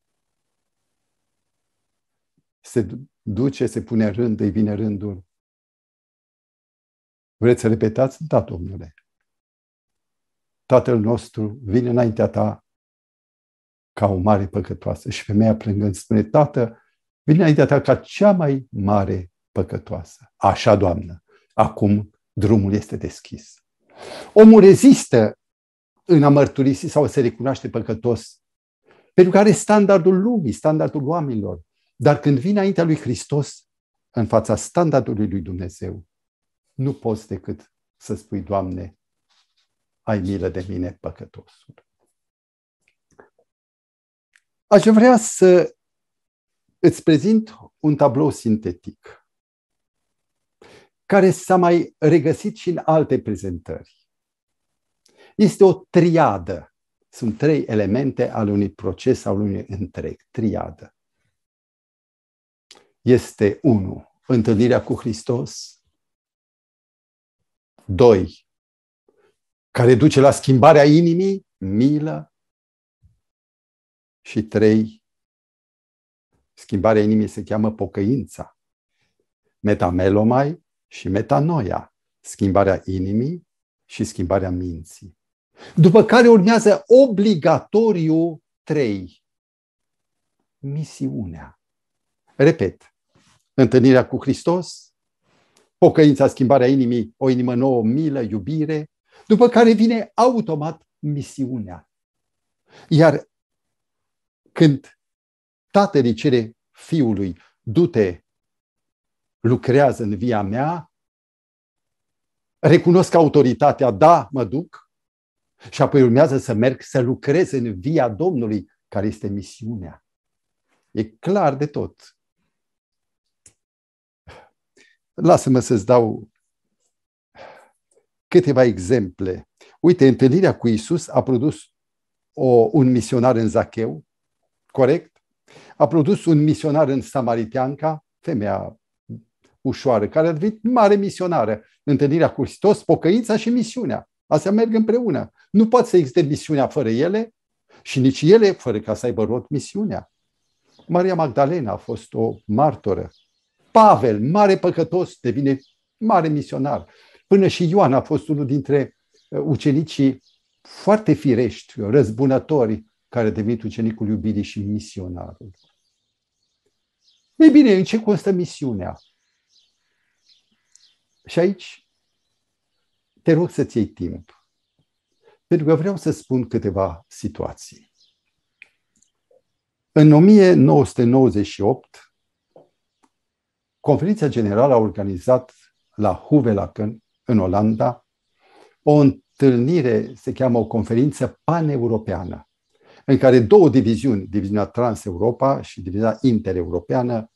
Se duce, se pune rând, îi vine rândul. Vreți să repetați? Da, domnule. Tatăl nostru vine înaintea ta ca o mare păcătoasă. Și femeia plângând spune, tată, vine înaintea ta ca cea mai mare păcătoasă. Așa, doamnă, acum drumul este deschis. Omul rezistă în a mărturisi sau să se recunoaște păcătos, pentru că are standardul lumii, standardul oamenilor. Dar când vine înaintea lui Hristos, în fața standardului lui Dumnezeu, nu poți decât să spui, Doamne, ai milă de mine, păcătosul. Aș vrea să îți prezint un tablou sintetic care s-a mai regăsit și în alte prezentări. Este o triadă. Sunt trei elemente al unui proces, al unui întreg. Triadă. Este unu, Întâlnirea cu Hristos. doi, Care duce la schimbarea inimii, milă. Și trei, Schimbarea inimii se cheamă pocăința. Metamelomai și metanoia, schimbarea inimii și schimbarea minții. După care urmează obligatoriu trei, misiunea. Repet, întâlnirea cu Hristos, pocăința, schimbarea inimii, o inimă nouă, milă, iubire, după care vine automat misiunea. Iar când tatăl îi cere fiului, du-te lucrează în via mea, recunosc autoritatea, da, mă duc, și apoi urmează să merg să lucrez în via Domnului, care este misiunea. E clar de tot. Lasă-mă să-ți dau câteva exemple. Uite, întâlnirea cu Isus a produs o, un misionar în Zacheu, corect? A produs un misionar în Samariteanca, femeia ușoară, care a devenit mare misionară. Întâlnirea cu Hristos, pocăința și misiunea. Astea merg împreună. Nu poate să existe misiunea fără ele și nici ele fără ca să aibă rot misiunea. Maria Magdalena a fost o martoră. Pavel, mare păcătos, devine mare misionar. Până și Ioan a fost unul dintre uh, ucenicii foarte firești, răzbunători, care a devenit ucenicul iubirii și misionarul. Ei bine, în ce constă misiunea? Și aici te rog să-ți iei timp. Pentru că vreau să spun câteva situații. În 1998, Conferința Generală a organizat la Huvelaken, în Olanda, o întâlnire, se cheamă o conferință paneuropeană, în care două diviziuni, diviziunea Trans-Europa și diviziunea Intereuropeană,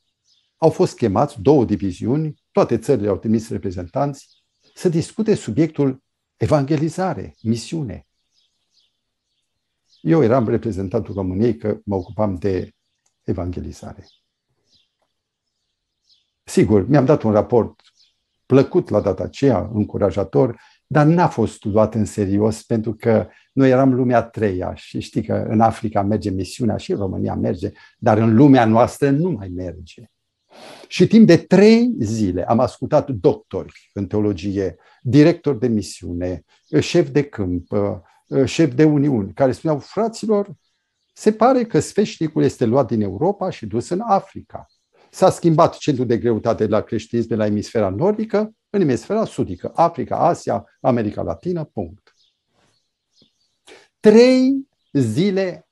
au fost chemați două diviziuni toate țările au trimis reprezentanți, să discute subiectul evangelizare, misiune. Eu eram reprezentantul României că mă ocupam de evangelizare. Sigur, mi-am dat un raport plăcut la data aceea, încurajator, dar n-a fost luat în serios pentru că noi eram lumea treia și știi că în Africa merge misiunea și în România merge, dar în lumea noastră nu mai merge. Și timp de trei zile am ascultat doctori în teologie, directori de misiune, șef de câmp, șef de uniuni, care spuneau, fraților, se pare că sfeșnicul este luat din Europa și dus în Africa. S-a schimbat centrul de greutate de la creștinism de la emisfera nordică în emisfera sudică, Africa, Asia, America Latină, punct. Trei zile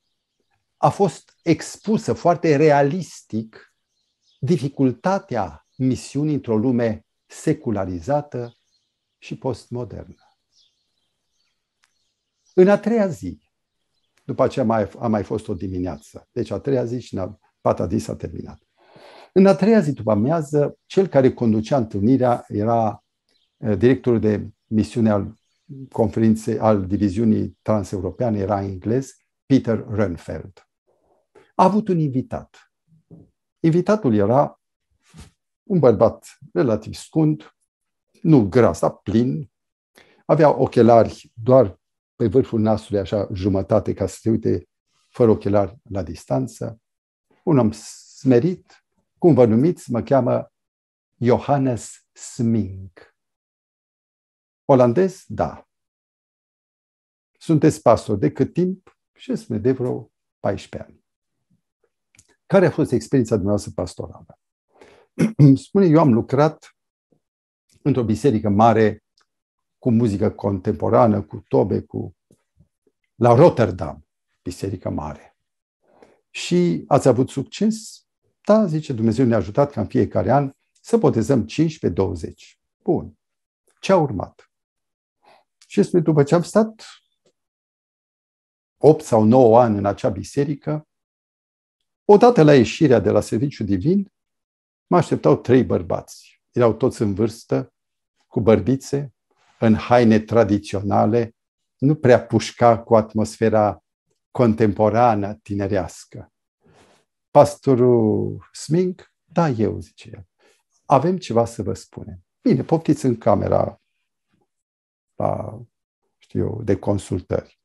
a fost expusă foarte realistic dificultatea misiunii într-o lume secularizată și postmodernă. În a treia zi, după aceea mai, a mai fost o dimineață, deci a treia zi și în a patra zi s-a terminat. În a treia zi după amiază, cel care conducea întâlnirea era eh, directorul de misiune al conferinței, al diviziunii transeuropeane, era englez, Peter Renfeld. A avut un invitat, Invitatul era un bărbat relativ scund, nu gras, dar plin, avea ochelari doar pe vârful nasului, așa jumătate, ca să se uite fără ochelari la distanță, un om smerit, cum vă numiți, mă cheamă Johannes Smink. Olandez? Da. Sunteți pastor de cât timp? Și de vreo 14 ani. Care a fost experiența dumneavoastră pastorală? Spune, eu am lucrat într-o biserică mare cu muzică contemporană, cu tobe, cu... la Rotterdam, biserică mare. Și ați avut succes? Da, zice Dumnezeu ne-a ajutat ca în fiecare an să botezăm 15-20. Bun. Ce a urmat? Și spune, după ce am stat 8 sau 9 ani în acea biserică, Odată la ieșirea de la serviciu divin, mă așteptau trei bărbați. Erau toți în vârstă, cu bărbițe, în haine tradiționale, nu prea pușca cu atmosfera contemporană tinerească. Pastorul Smink, da, eu, zice el, avem ceva să vă spunem. Bine, poftiți în camera la, știu eu, de consultări.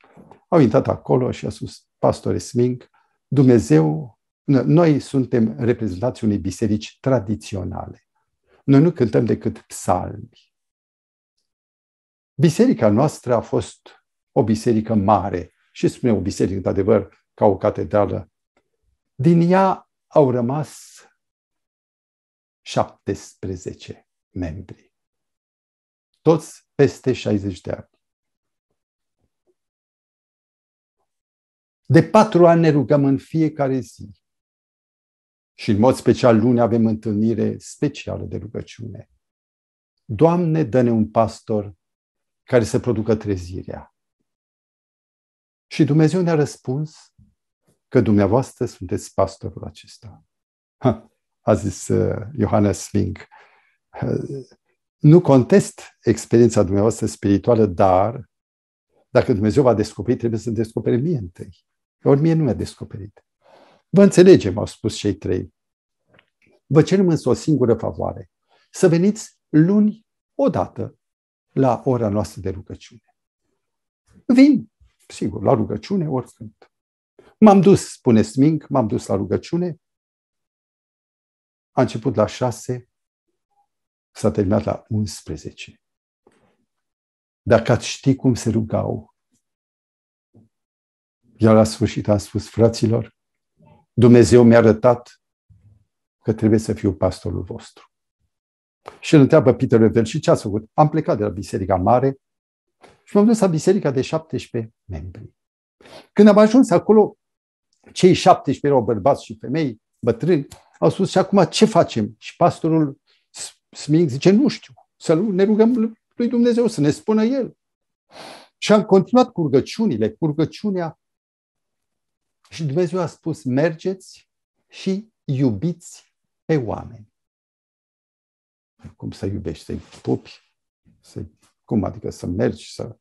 Au intrat acolo și a spus, pastore Smink, Dumnezeu noi suntem reprezentați unei biserici tradiționale. Noi nu cântăm decât psalmi. Biserica noastră a fost o biserică mare și spune o biserică, într-adevăr, ca o catedrală. Din ea au rămas 17 membri. Toți peste 60 de ani. De patru ani ne rugăm în fiecare zi și în mod special luni avem întâlnire specială de rugăciune. Doamne, dă-ne un pastor care să producă trezirea. Și Dumnezeu ne-a răspuns că dumneavoastră sunteți pastorul acesta. Ha, a zis Johannes uh, Swing. Nu contest experiența dumneavoastră spirituală, dar dacă Dumnezeu va descoperi, trebuie să descopere mie întâi. Ori mie nu mi-a descoperit. Vă înțelegem, au spus cei trei. Vă cerem însă o singură favoare. Să veniți luni odată la ora noastră de rugăciune. Vin, sigur, la rugăciune oricând. M-am dus, spune Smink, m-am dus la rugăciune. A început la șase, s-a terminat la 11. Dacă ați ști cum se rugau, iar la sfârșit am spus, fraților, Dumnezeu mi-a arătat că trebuie să fiu pastorul vostru. Și îl întreabă Peter Revel, și ce a făcut? Am plecat de la Biserica Mare și m-am dus la Biserica de 17 membri. Când am ajuns acolo, cei 17 erau bărbați și femei, bătrâni, au spus, și acum ce facem? Și pastorul Sming zice, nu știu, să ne rugăm lui Dumnezeu să ne spună El. Și am continuat cu rugăciunile, cu rugăciunea și Dumnezeu a spus, mergeți și iubiți pe oameni. Cum să iubești? Să-i pupi? Să cum adică să mergi? Să...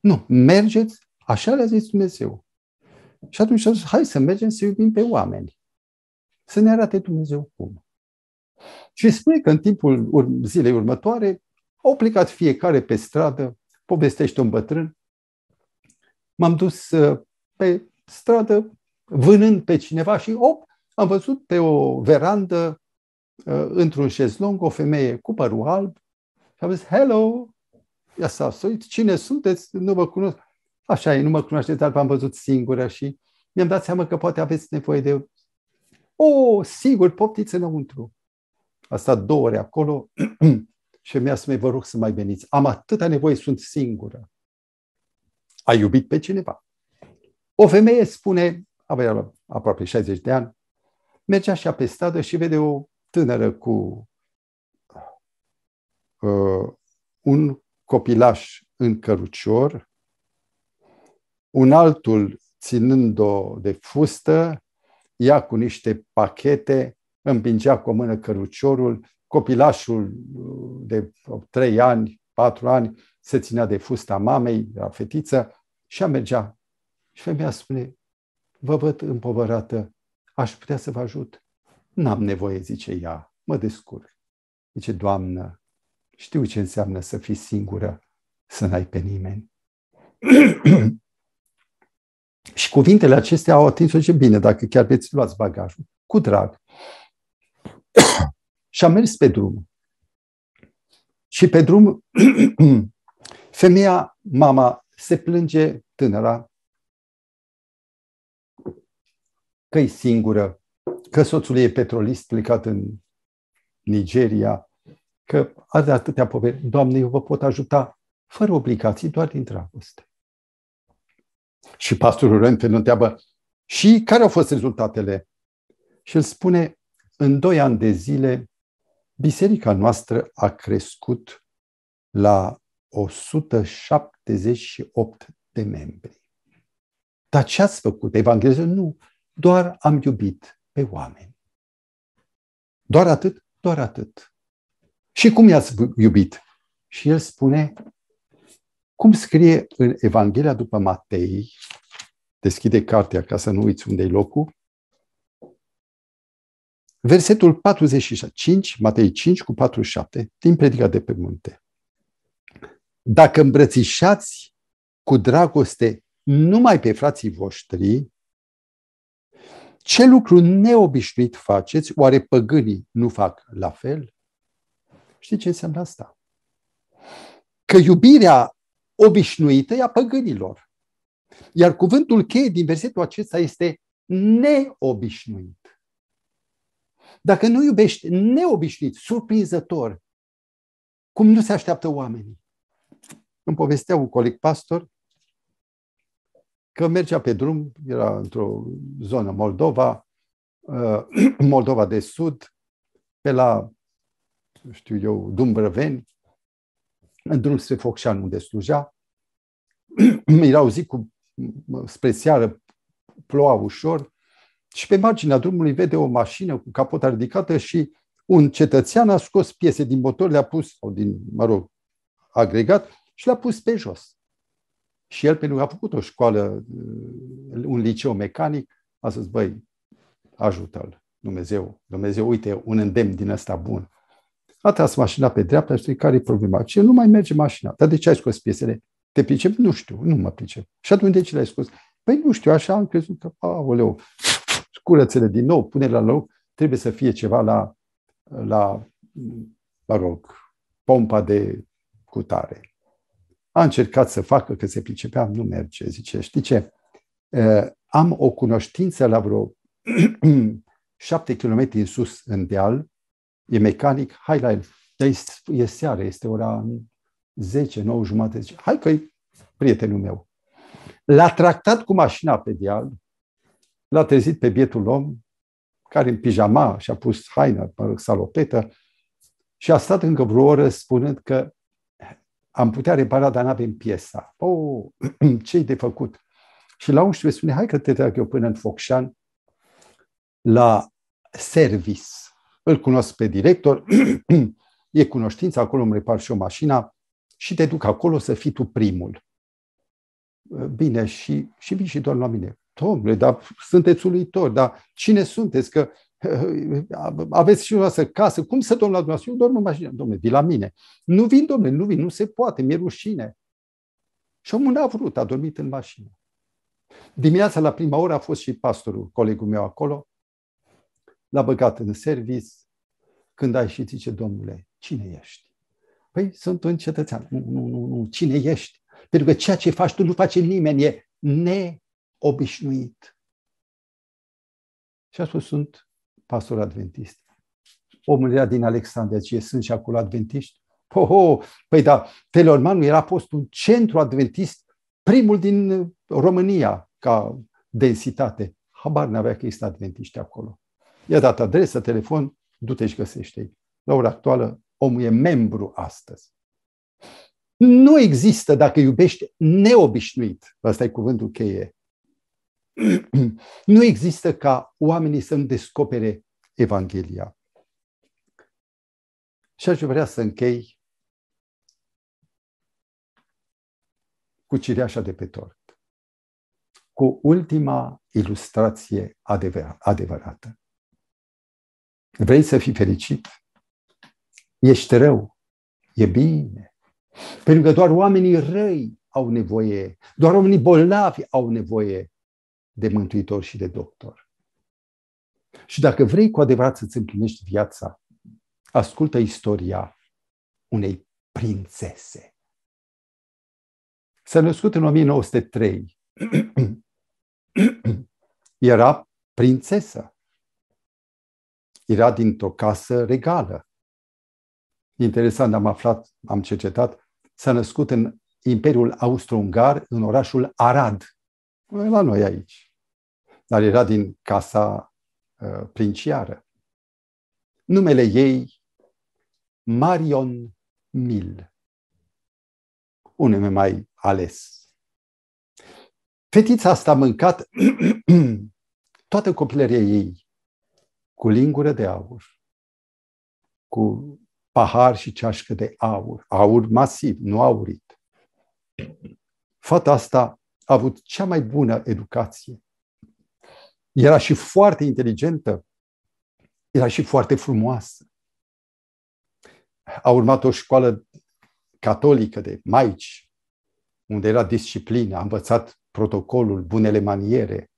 Nu, mergeți, așa le-a zis Dumnezeu. Și atunci a zis, hai să mergem să iubim pe oameni. Să ne arate Dumnezeu cum. Și spune că în timpul zilei următoare au plecat fiecare pe stradă, povestește un bătrân. M-am dus uh, pe stradă, vânând pe cineva și op, am văzut pe o verandă, uh, într-un șezlong, o femeie cu părul alb și am zis, hello, Ia s-a suit, cine sunteți? Nu vă cunosc. Așa e, nu mă cunoașteți, dar v-am văzut singură și mi-am dat seama că poate aveți nevoie de... O, oh, sigur, poftiți înăuntru. A stat două ore acolo și mi-a spus, vă rog să mai veniți. Am atâta nevoie, sunt singură. Ai iubit pe cineva. O femeie spune, avea aproape 60 de ani, merge așa pe stradă și vede o tânără cu uh, un copilaș în cărucior, un altul ținând-o de fustă, ea cu niște pachete, împingea cu o mână căruciorul, copilașul uh, de trei ani, patru ani, se ținea de fusta mamei, a fetiță, și a mergea și femeia spune, vă văd împovărată, aș putea să vă ajut. N-am nevoie, zice ea, mă descurc. Zice, doamnă, știu ce înseamnă să fii singură, să n-ai pe nimeni. și cuvintele acestea au atins-o și bine, dacă chiar veți luați bagajul. Cu drag. și am mers pe drum. Și pe drum, femeia, mama, se plânge tânăra că e singură, că soțul e petrolist plecat în Nigeria, că are atâtea poveri. Doamne, eu vă pot ajuta fără obligații, doar din dragoste. Și pastorul Renfel întreabă, și care au fost rezultatele? Și el spune, în doi ani de zile, biserica noastră a crescut la 178 de membri. Dar ce ați făcut? Evanghelizare? Nu doar am iubit pe oameni. Doar atât? Doar atât. Și cum i-ați iubit? Și el spune, cum scrie în Evanghelia după Matei, deschide cartea ca să nu uiți unde-i locul, versetul 45, Matei 5 cu 47, din predica de pe munte. Dacă îmbrățișați cu dragoste numai pe frații voștri, ce lucru neobișnuit faceți? Oare păgânii nu fac la fel? Știi ce înseamnă asta? Că iubirea obișnuită e a păgânilor. Iar cuvântul cheie din versetul acesta este neobișnuit. Dacă nu iubești neobișnuit, surprinzător, cum nu se așteaptă oamenii. Îmi povestea un coleg pastor că mergea pe drum, era într-o zonă Moldova, uh, Moldova de Sud, pe la, știu eu, Dumbrăveni, în drum spre Focșan, unde slujea. Era o zi cu, spre seară, ploua ușor și pe marginea drumului vede o mașină cu capota ridicată și un cetățean a scos piese din motor, le-a pus, sau din, mă rog, agregat, și le-a pus pe jos. Și el, pentru că a făcut o școală, uh, un liceu mecanic, a zis, băi, ajută-l, Dumnezeu, Dumnezeu, uite, un îndemn din ăsta bun. A tras mașina pe dreapta, și care e problema? Ce nu mai merge mașina. Dar de ce ai scos piesele? Te pricep? Nu știu, nu mă pricep. Și atunci de ce l ai scos? Păi nu știu, așa am crezut că, aoleu, curățele din nou, pune la loc, trebuie să fie ceva la, la mă rog, pompa de cutare. A încercat să facă că se pricepeam, nu merge. Zice, știi ce? Am o cunoștință la vreo șapte kilometri în sus, în deal, e mecanic, hai la el. Dar e seară, este ora 10, 9 jumate, zice, hai că prietenul meu. L-a tractat cu mașina pe deal, l-a trezit pe bietul om, care în pijama și-a pus haină, mă rog, salopetă, și a stat încă vreo oră spunând că am putea repara, dar nu avem piesa. Oh, ce de făcut? Și la 11 spune, hai că te trag eu până în Focșan la service. Îl cunosc pe director, e cunoștință, acolo îmi repar și o mașina și te duc acolo să fii tu primul. Bine, și, și vin și doar la mine. Domnule, dar sunteți uluitori, dar cine sunteți? Că aveți și dumneavoastră casă, cum să dorm la dumneavoastră? Eu dorm în mașină. Domnule, vii la mine. Nu vin, domnule, nu vin, nu se poate, mi-e rușine. Și omul n-a vrut, a dormit în mașină. Dimineața, la prima oră, a fost și pastorul, colegul meu acolo, l-a băgat în servis, când a ieșit, zice, domnule, cine ești? Păi sunt un cetățean. Nu, nu, nu, nu, cine ești? Pentru că ceea ce faci tu nu face nimeni, e neobișnuit. Și a spus, sunt pastor adventist. Omul era din Alexandria, ce sunt și acolo adventiști? Oh, oh, păi da, Teleorman era fost un centru adventist, primul din uh, România ca densitate. Habar n-avea că există adventiști acolo. I-a dat adresă, telefon, du-te și găsește-i. La ora actuală, omul e membru astăzi. Nu există, dacă iubești, neobișnuit. Asta e cuvântul cheie nu există ca oamenii să-mi descopere Evanghelia. Și aș vrea să închei cu cireașa de pe tort, cu ultima ilustrație adevărată. Vrei să fii fericit? Ești rău. E bine. Pentru că doar oamenii răi au nevoie, doar oamenii bolnavi au nevoie de mântuitor și de doctor. Și dacă vrei cu adevărat să-ți împlinești viața, ascultă istoria unei prințese. S-a născut în 1903. Era prințesă. Era dintr-o casă regală. Interesant, am aflat, am cercetat, s-a născut în Imperiul Austro-Ungar, în orașul Arad, la noi aici dar era din casa uh, princiară. Numele ei Marion Mill. Un nume mai ales. Fetița asta a mâncat toată copilăria ei cu lingură de aur, cu pahar și ceașcă de aur, aur masiv, nu aurit. Fata asta a avut cea mai bună educație. Era și foarte inteligentă, era și foarte frumoasă. A urmat o școală catolică de maici, unde era disciplină, a învățat protocolul, bunele maniere.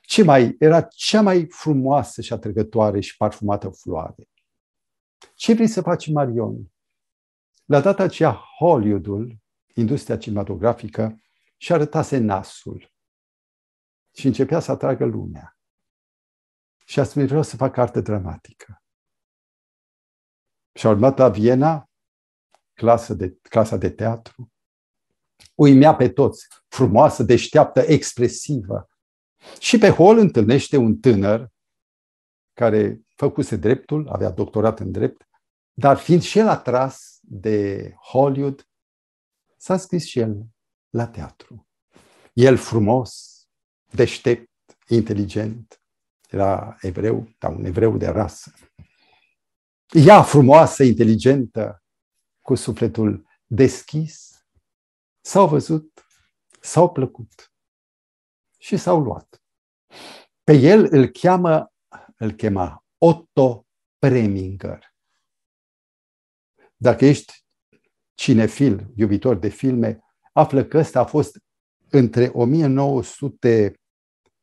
Ce mai? Era cea mai frumoasă și atrăgătoare și parfumată floare. Ce vrei să faci, Marion? La data aceea, Hollywoodul, industria cinematografică, și arătase nasul și începea să atragă lumea. Și a spus, să fac carte dramatică. Și a urmat la Viena, clasă de, clasa de teatru. Uimea pe toți, frumoasă, deșteaptă, expresivă. Și pe hol întâlnește un tânăr care făcuse dreptul, avea doctorat în drept, dar fiind și el atras de Hollywood, s-a scris și el la teatru. El frumos, deștept, inteligent, era evreu, da, un evreu de rasă. Ea frumoasă, inteligentă, cu sufletul deschis, s-au văzut, s-au plăcut și s-au luat. Pe el îl cheamă, îl chema Otto Preminger. Dacă ești cinefil, iubitor de filme, află că ăsta a fost între 1900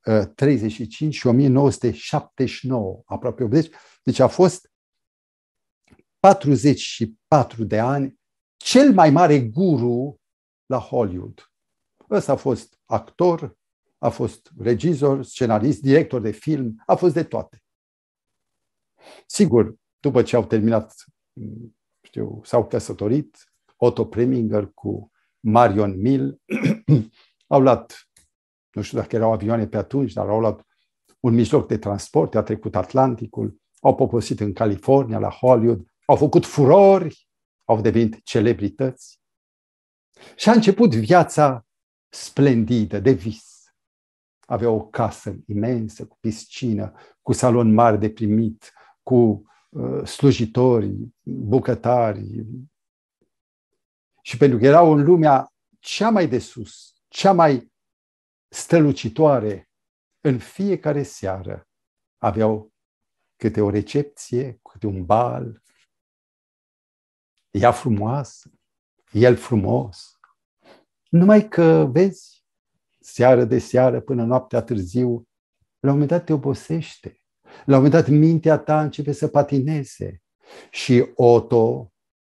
1935 uh, și 1979, aproape 80. Deci a fost 44 de ani cel mai mare guru la Hollywood. Ăsta a fost actor, a fost regizor, scenarist, director de film, a fost de toate. Sigur, după ce au terminat, știu, s-au căsătorit, Otto Preminger cu Marion Mill, au luat nu știu dacă erau avioane pe atunci, dar au luat un mijloc de transport, a trecut Atlanticul, au poposit în California, la Hollywood, au făcut furori, au devenit celebrități. Și a început viața splendidă, de vis. Avea o casă imensă, cu piscină, cu salon mare de primit, cu uh, slujitori, bucătari. Și pentru că erau în lumea cea mai de sus, cea mai strălucitoare în fiecare seară. Aveau câte o recepție, câte un bal. Ea frumoasă, el frumos. Numai că, vezi, seară de seară până noaptea târziu, la un moment dat te obosește. La un moment dat mintea ta începe să patineze. Și Otto,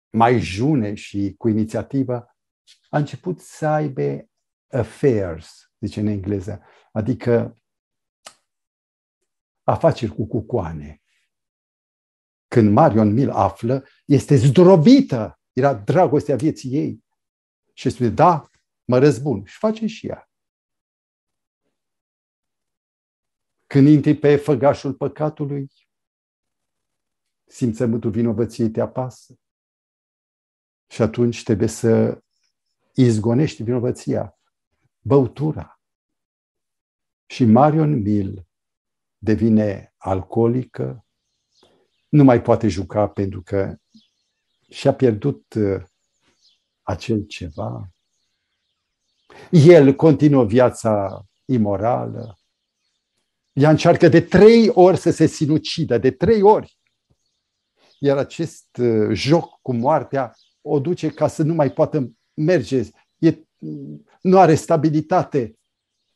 mai june și cu inițiativa, a început să aibă affairs, zice în engleză. Adică afaceri cu cucoane. Când Marion Mil află, este zdrobită. Era dragostea vieții ei. Și spune, da, mă răzbun. Și face și ea. Când intri pe făgașul păcatului, simțământul vinovăției te apasă. Și atunci trebuie să izgonești vinovăția băutura. Și Marion Mill devine alcoolică, nu mai poate juca pentru că și-a pierdut uh, acel ceva. El continuă viața imorală. Ea încearcă de trei ori să se sinucidă, de trei ori. Iar acest uh, joc cu moartea o duce ca să nu mai poată merge. E nu are stabilitate.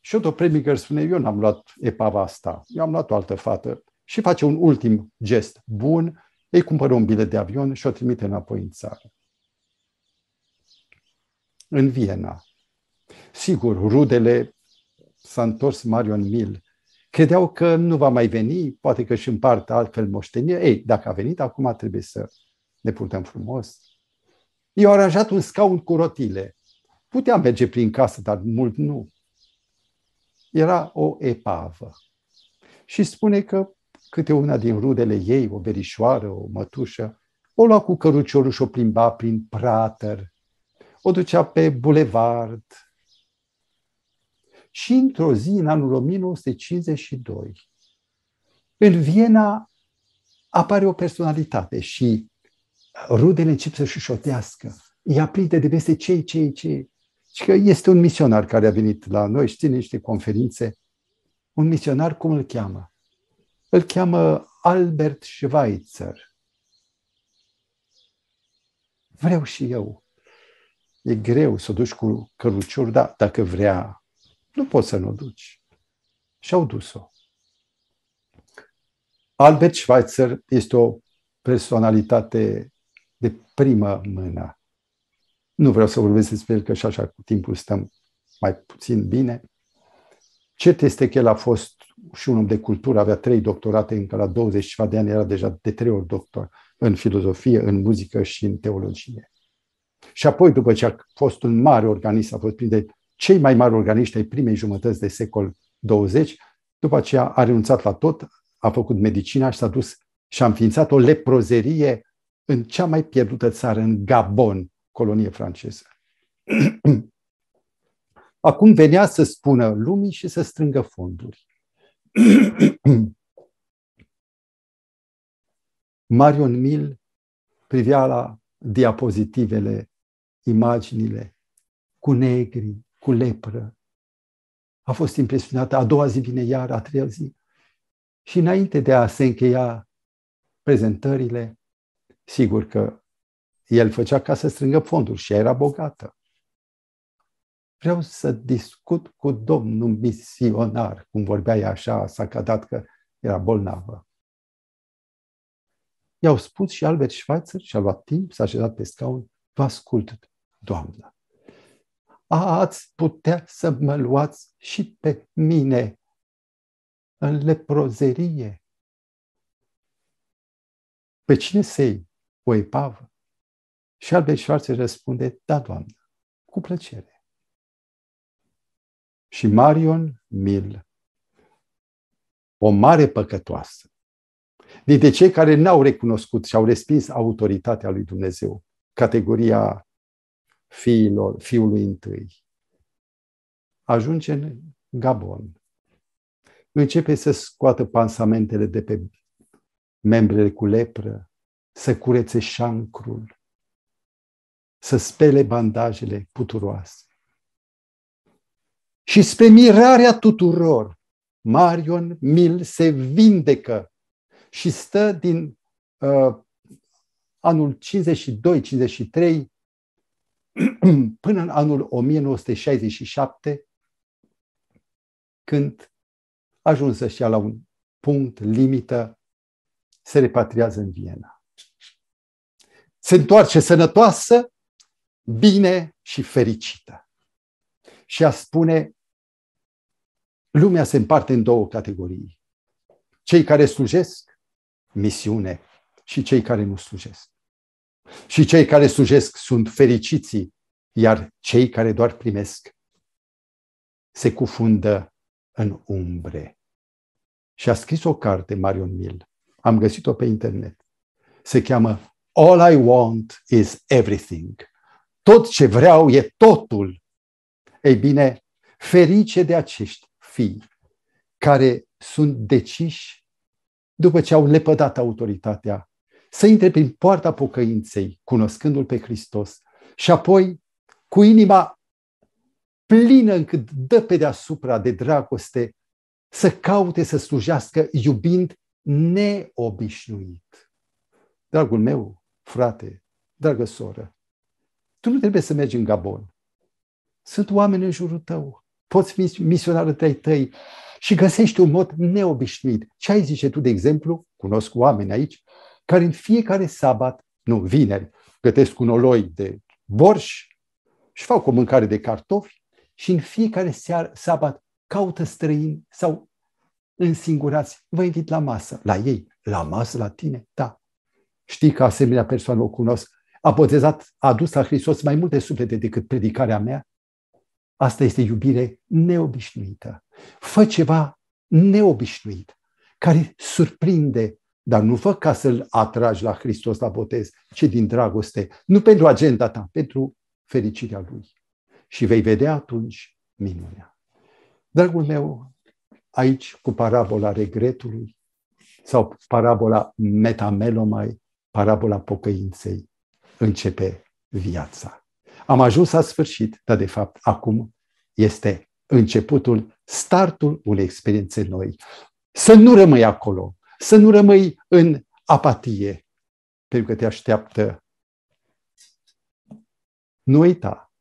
Și o Preminger spune, eu n-am luat epava asta, eu am luat o altă fată. Și face un ultim gest bun, ei cumpără un bilet de avion și o trimite înapoi în țară. În Viena. Sigur, rudele s-a întors Marion Mil. Credeau că nu va mai veni, poate că și împarte altfel moștenie. Ei, dacă a venit, acum trebuie să ne purtăm frumos. I-au aranjat un scaun cu rotile. Putea merge prin casă, dar mult nu. Era o epavă. Și spune că câte una din rudele ei, o verișoară, o mătușă, o lua cu căruciorul și o plimba prin prater, o ducea pe bulevard. Și într-o zi, în anul 1952, în Viena apare o personalitate și rudele încep să șușotească. Ea prinde de peste cei, cei, cei. Și deci că este un misionar care a venit la noi, ține niște conferințe. Un misionar, cum îl cheamă? Îl cheamă Albert Schweitzer. Vreau și eu. E greu să o duci cu căruciuri, dar dacă vrea, nu poți să nu o duci. Și-au dus-o. Albert Schweitzer este o personalitate de primă mână. Nu vreau să vorbesc despre el, că și așa cu timpul stăm mai puțin bine. Cert este că el a fost și un om de cultură, avea trei doctorate, încă la 20 ceva de ani era deja de trei ori doctor în filozofie, în muzică și în teologie. Și apoi, după ce a fost un mare organist, a fost printre cei mai mari organiști ai primei jumătăți de secol 20, după aceea a renunțat la tot, a făcut medicina și s-a dus și a înființat o leprozerie în cea mai pierdută țară, în Gabon, colonie franceză. Acum venea să spună lumii și să strângă fonduri. Marion Mill privea la diapozitivele, imaginile, cu negri, cu lepră. A fost impresionată. A doua zi vine iar, a treia zi. Și înainte de a se încheia prezentările, sigur că el făcea ca să strângă fonduri și ea era bogată. Vreau să discut cu domnul misionar, cum vorbea ea așa, s-a cadat că era bolnavă. I-au spus și Albert Schweitzer și-a luat timp, s-a așezat pe scaun, vă ascult, doamnă. Ați putea să mă luați și pe mine în leprozerie. Pe cine să i O epavă? Și Albert Schwarzer răspunde, da, doamnă, cu plăcere. Și Marion Mill, o mare păcătoasă, dintre cei care n-au recunoscut și au respins autoritatea lui Dumnezeu, categoria fiilor, fiului întâi, ajunge în Gabon. Începe să scoată pansamentele de pe membrele cu lepră, să curețe șancrul, să spele bandajele puturoase. Și spre mirarea tuturor, Marion Mil se vindecă și stă din uh, anul 52-53 până în anul 1967, când ajunsă să-și ia la un punct limită, se repatriază în Viena. Se întoarce sănătoasă, bine și fericită. Și a spune, lumea se împarte în două categorii. Cei care slujesc, misiune, și cei care nu slujesc. Și cei care slujesc sunt fericiții, iar cei care doar primesc se cufundă în umbre. Și a scris o carte, Marion Mill. Am găsit-o pe internet. Se cheamă All I Want is Everything tot ce vreau e totul. Ei bine, ferice de acești fii care sunt deciși după ce au lepădat autoritatea, să intre prin poarta pocăinței, cunoscându-L pe Hristos, și apoi cu inima plină încât dă pe deasupra de dragoste, să caute să slujească iubind neobișnuit. Dragul meu, frate, dragă soră, tu nu trebuie să mergi în Gabon. Sunt oameni în jurul tău. Poți fi misionarul tăi tăi și găsești un mod neobișnuit. Ce ai zice tu, de exemplu, cunosc oameni aici, care în fiecare sabat, nu, vineri, gătesc un oloi de borș și fac o mâncare de cartofi și în fiecare seară, sabat caută străini sau însingurați. Vă invit la masă, la ei, la masă, la tine, da. Știi că asemenea persoană o cunosc a botezat, a adus la Hristos mai multe suflete decât predicarea mea, asta este iubire neobișnuită. Fă ceva neobișnuit, care surprinde, dar nu fă ca să-l atragi la Hristos la botez, ci din dragoste, nu pentru agenda ta, pentru fericirea lui. Și vei vedea atunci minunea. Dragul meu, aici cu parabola regretului sau parabola metamelomai, parabola pocăinței, începe viața. Am ajuns la sfârșit, dar de fapt acum este începutul, startul unei experiențe noi. Să nu rămâi acolo, să nu rămâi în apatie, pentru că te așteaptă. Nu uita,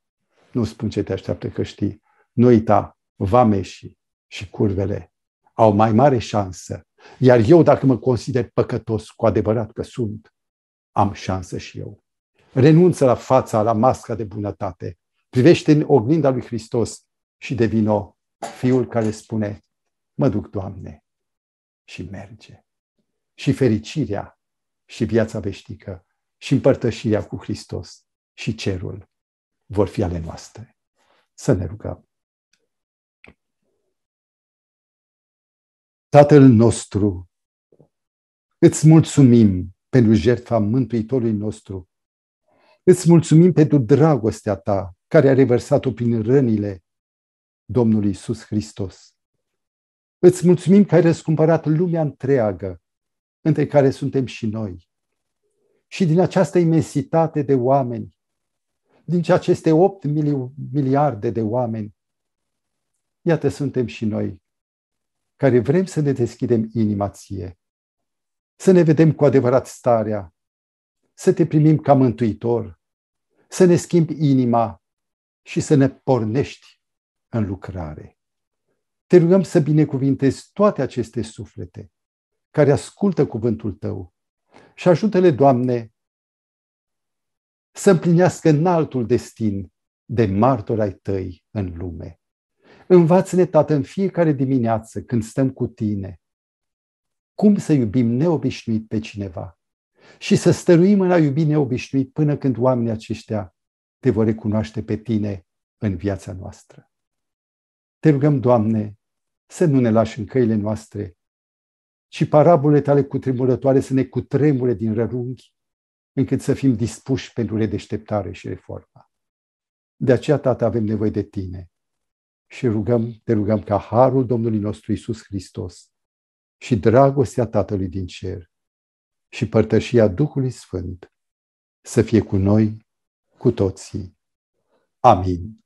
nu spun ce te așteaptă că știi, nu uita, vameșii și curvele au mai mare șansă. Iar eu, dacă mă consider păcătos cu adevărat că sunt, am șansă și eu renunță la fața, la masca de bunătate. Privește în oglinda lui Hristos și devină fiul care spune, mă duc, Doamne, și merge. Și fericirea și viața veșnică și împărtășirea cu Hristos și cerul vor fi ale noastre. Să ne rugăm. Tatăl nostru, îți mulțumim pentru jertfa Mântuitorului nostru Îți mulțumim pentru dragostea ta care a revărsat-o prin rănile Domnului Isus Hristos. Îți mulțumim că ai răscumpărat lumea întreagă, între care suntem și noi. Și din această imensitate de oameni, din aceste 8 miliarde de oameni, iată suntem și noi, care vrem să ne deschidem inima ție, să ne vedem cu adevărat starea, să te primim ca mântuitor, să ne schimbi inima și să ne pornești în lucrare. Te rugăm să binecuvintezi toate aceste suflete care ascultă cuvântul tău și ajută-le, Doamne, să împlinească altul destin de martor ai tăi în lume. Învață-ne, Tată, în fiecare dimineață când stăm cu tine, cum să iubim neobișnuit pe cineva, și să stăruim în a iubi neobișnuit până când oamenii aceștia te vor recunoaște pe tine în viața noastră. Te rugăm, Doamne, să nu ne lași în căile noastre, ci parabole tale cutremurătoare să ne cutremure din rărunghi, încât să fim dispuși pentru redeșteptare și reforma. De aceea, Tată, avem nevoie de Tine și rugăm, te rugăm ca Harul Domnului nostru Isus Hristos și dragostea Tatălui din cer și părtășia Duhului Sfânt să fie cu noi, cu toții. Amin.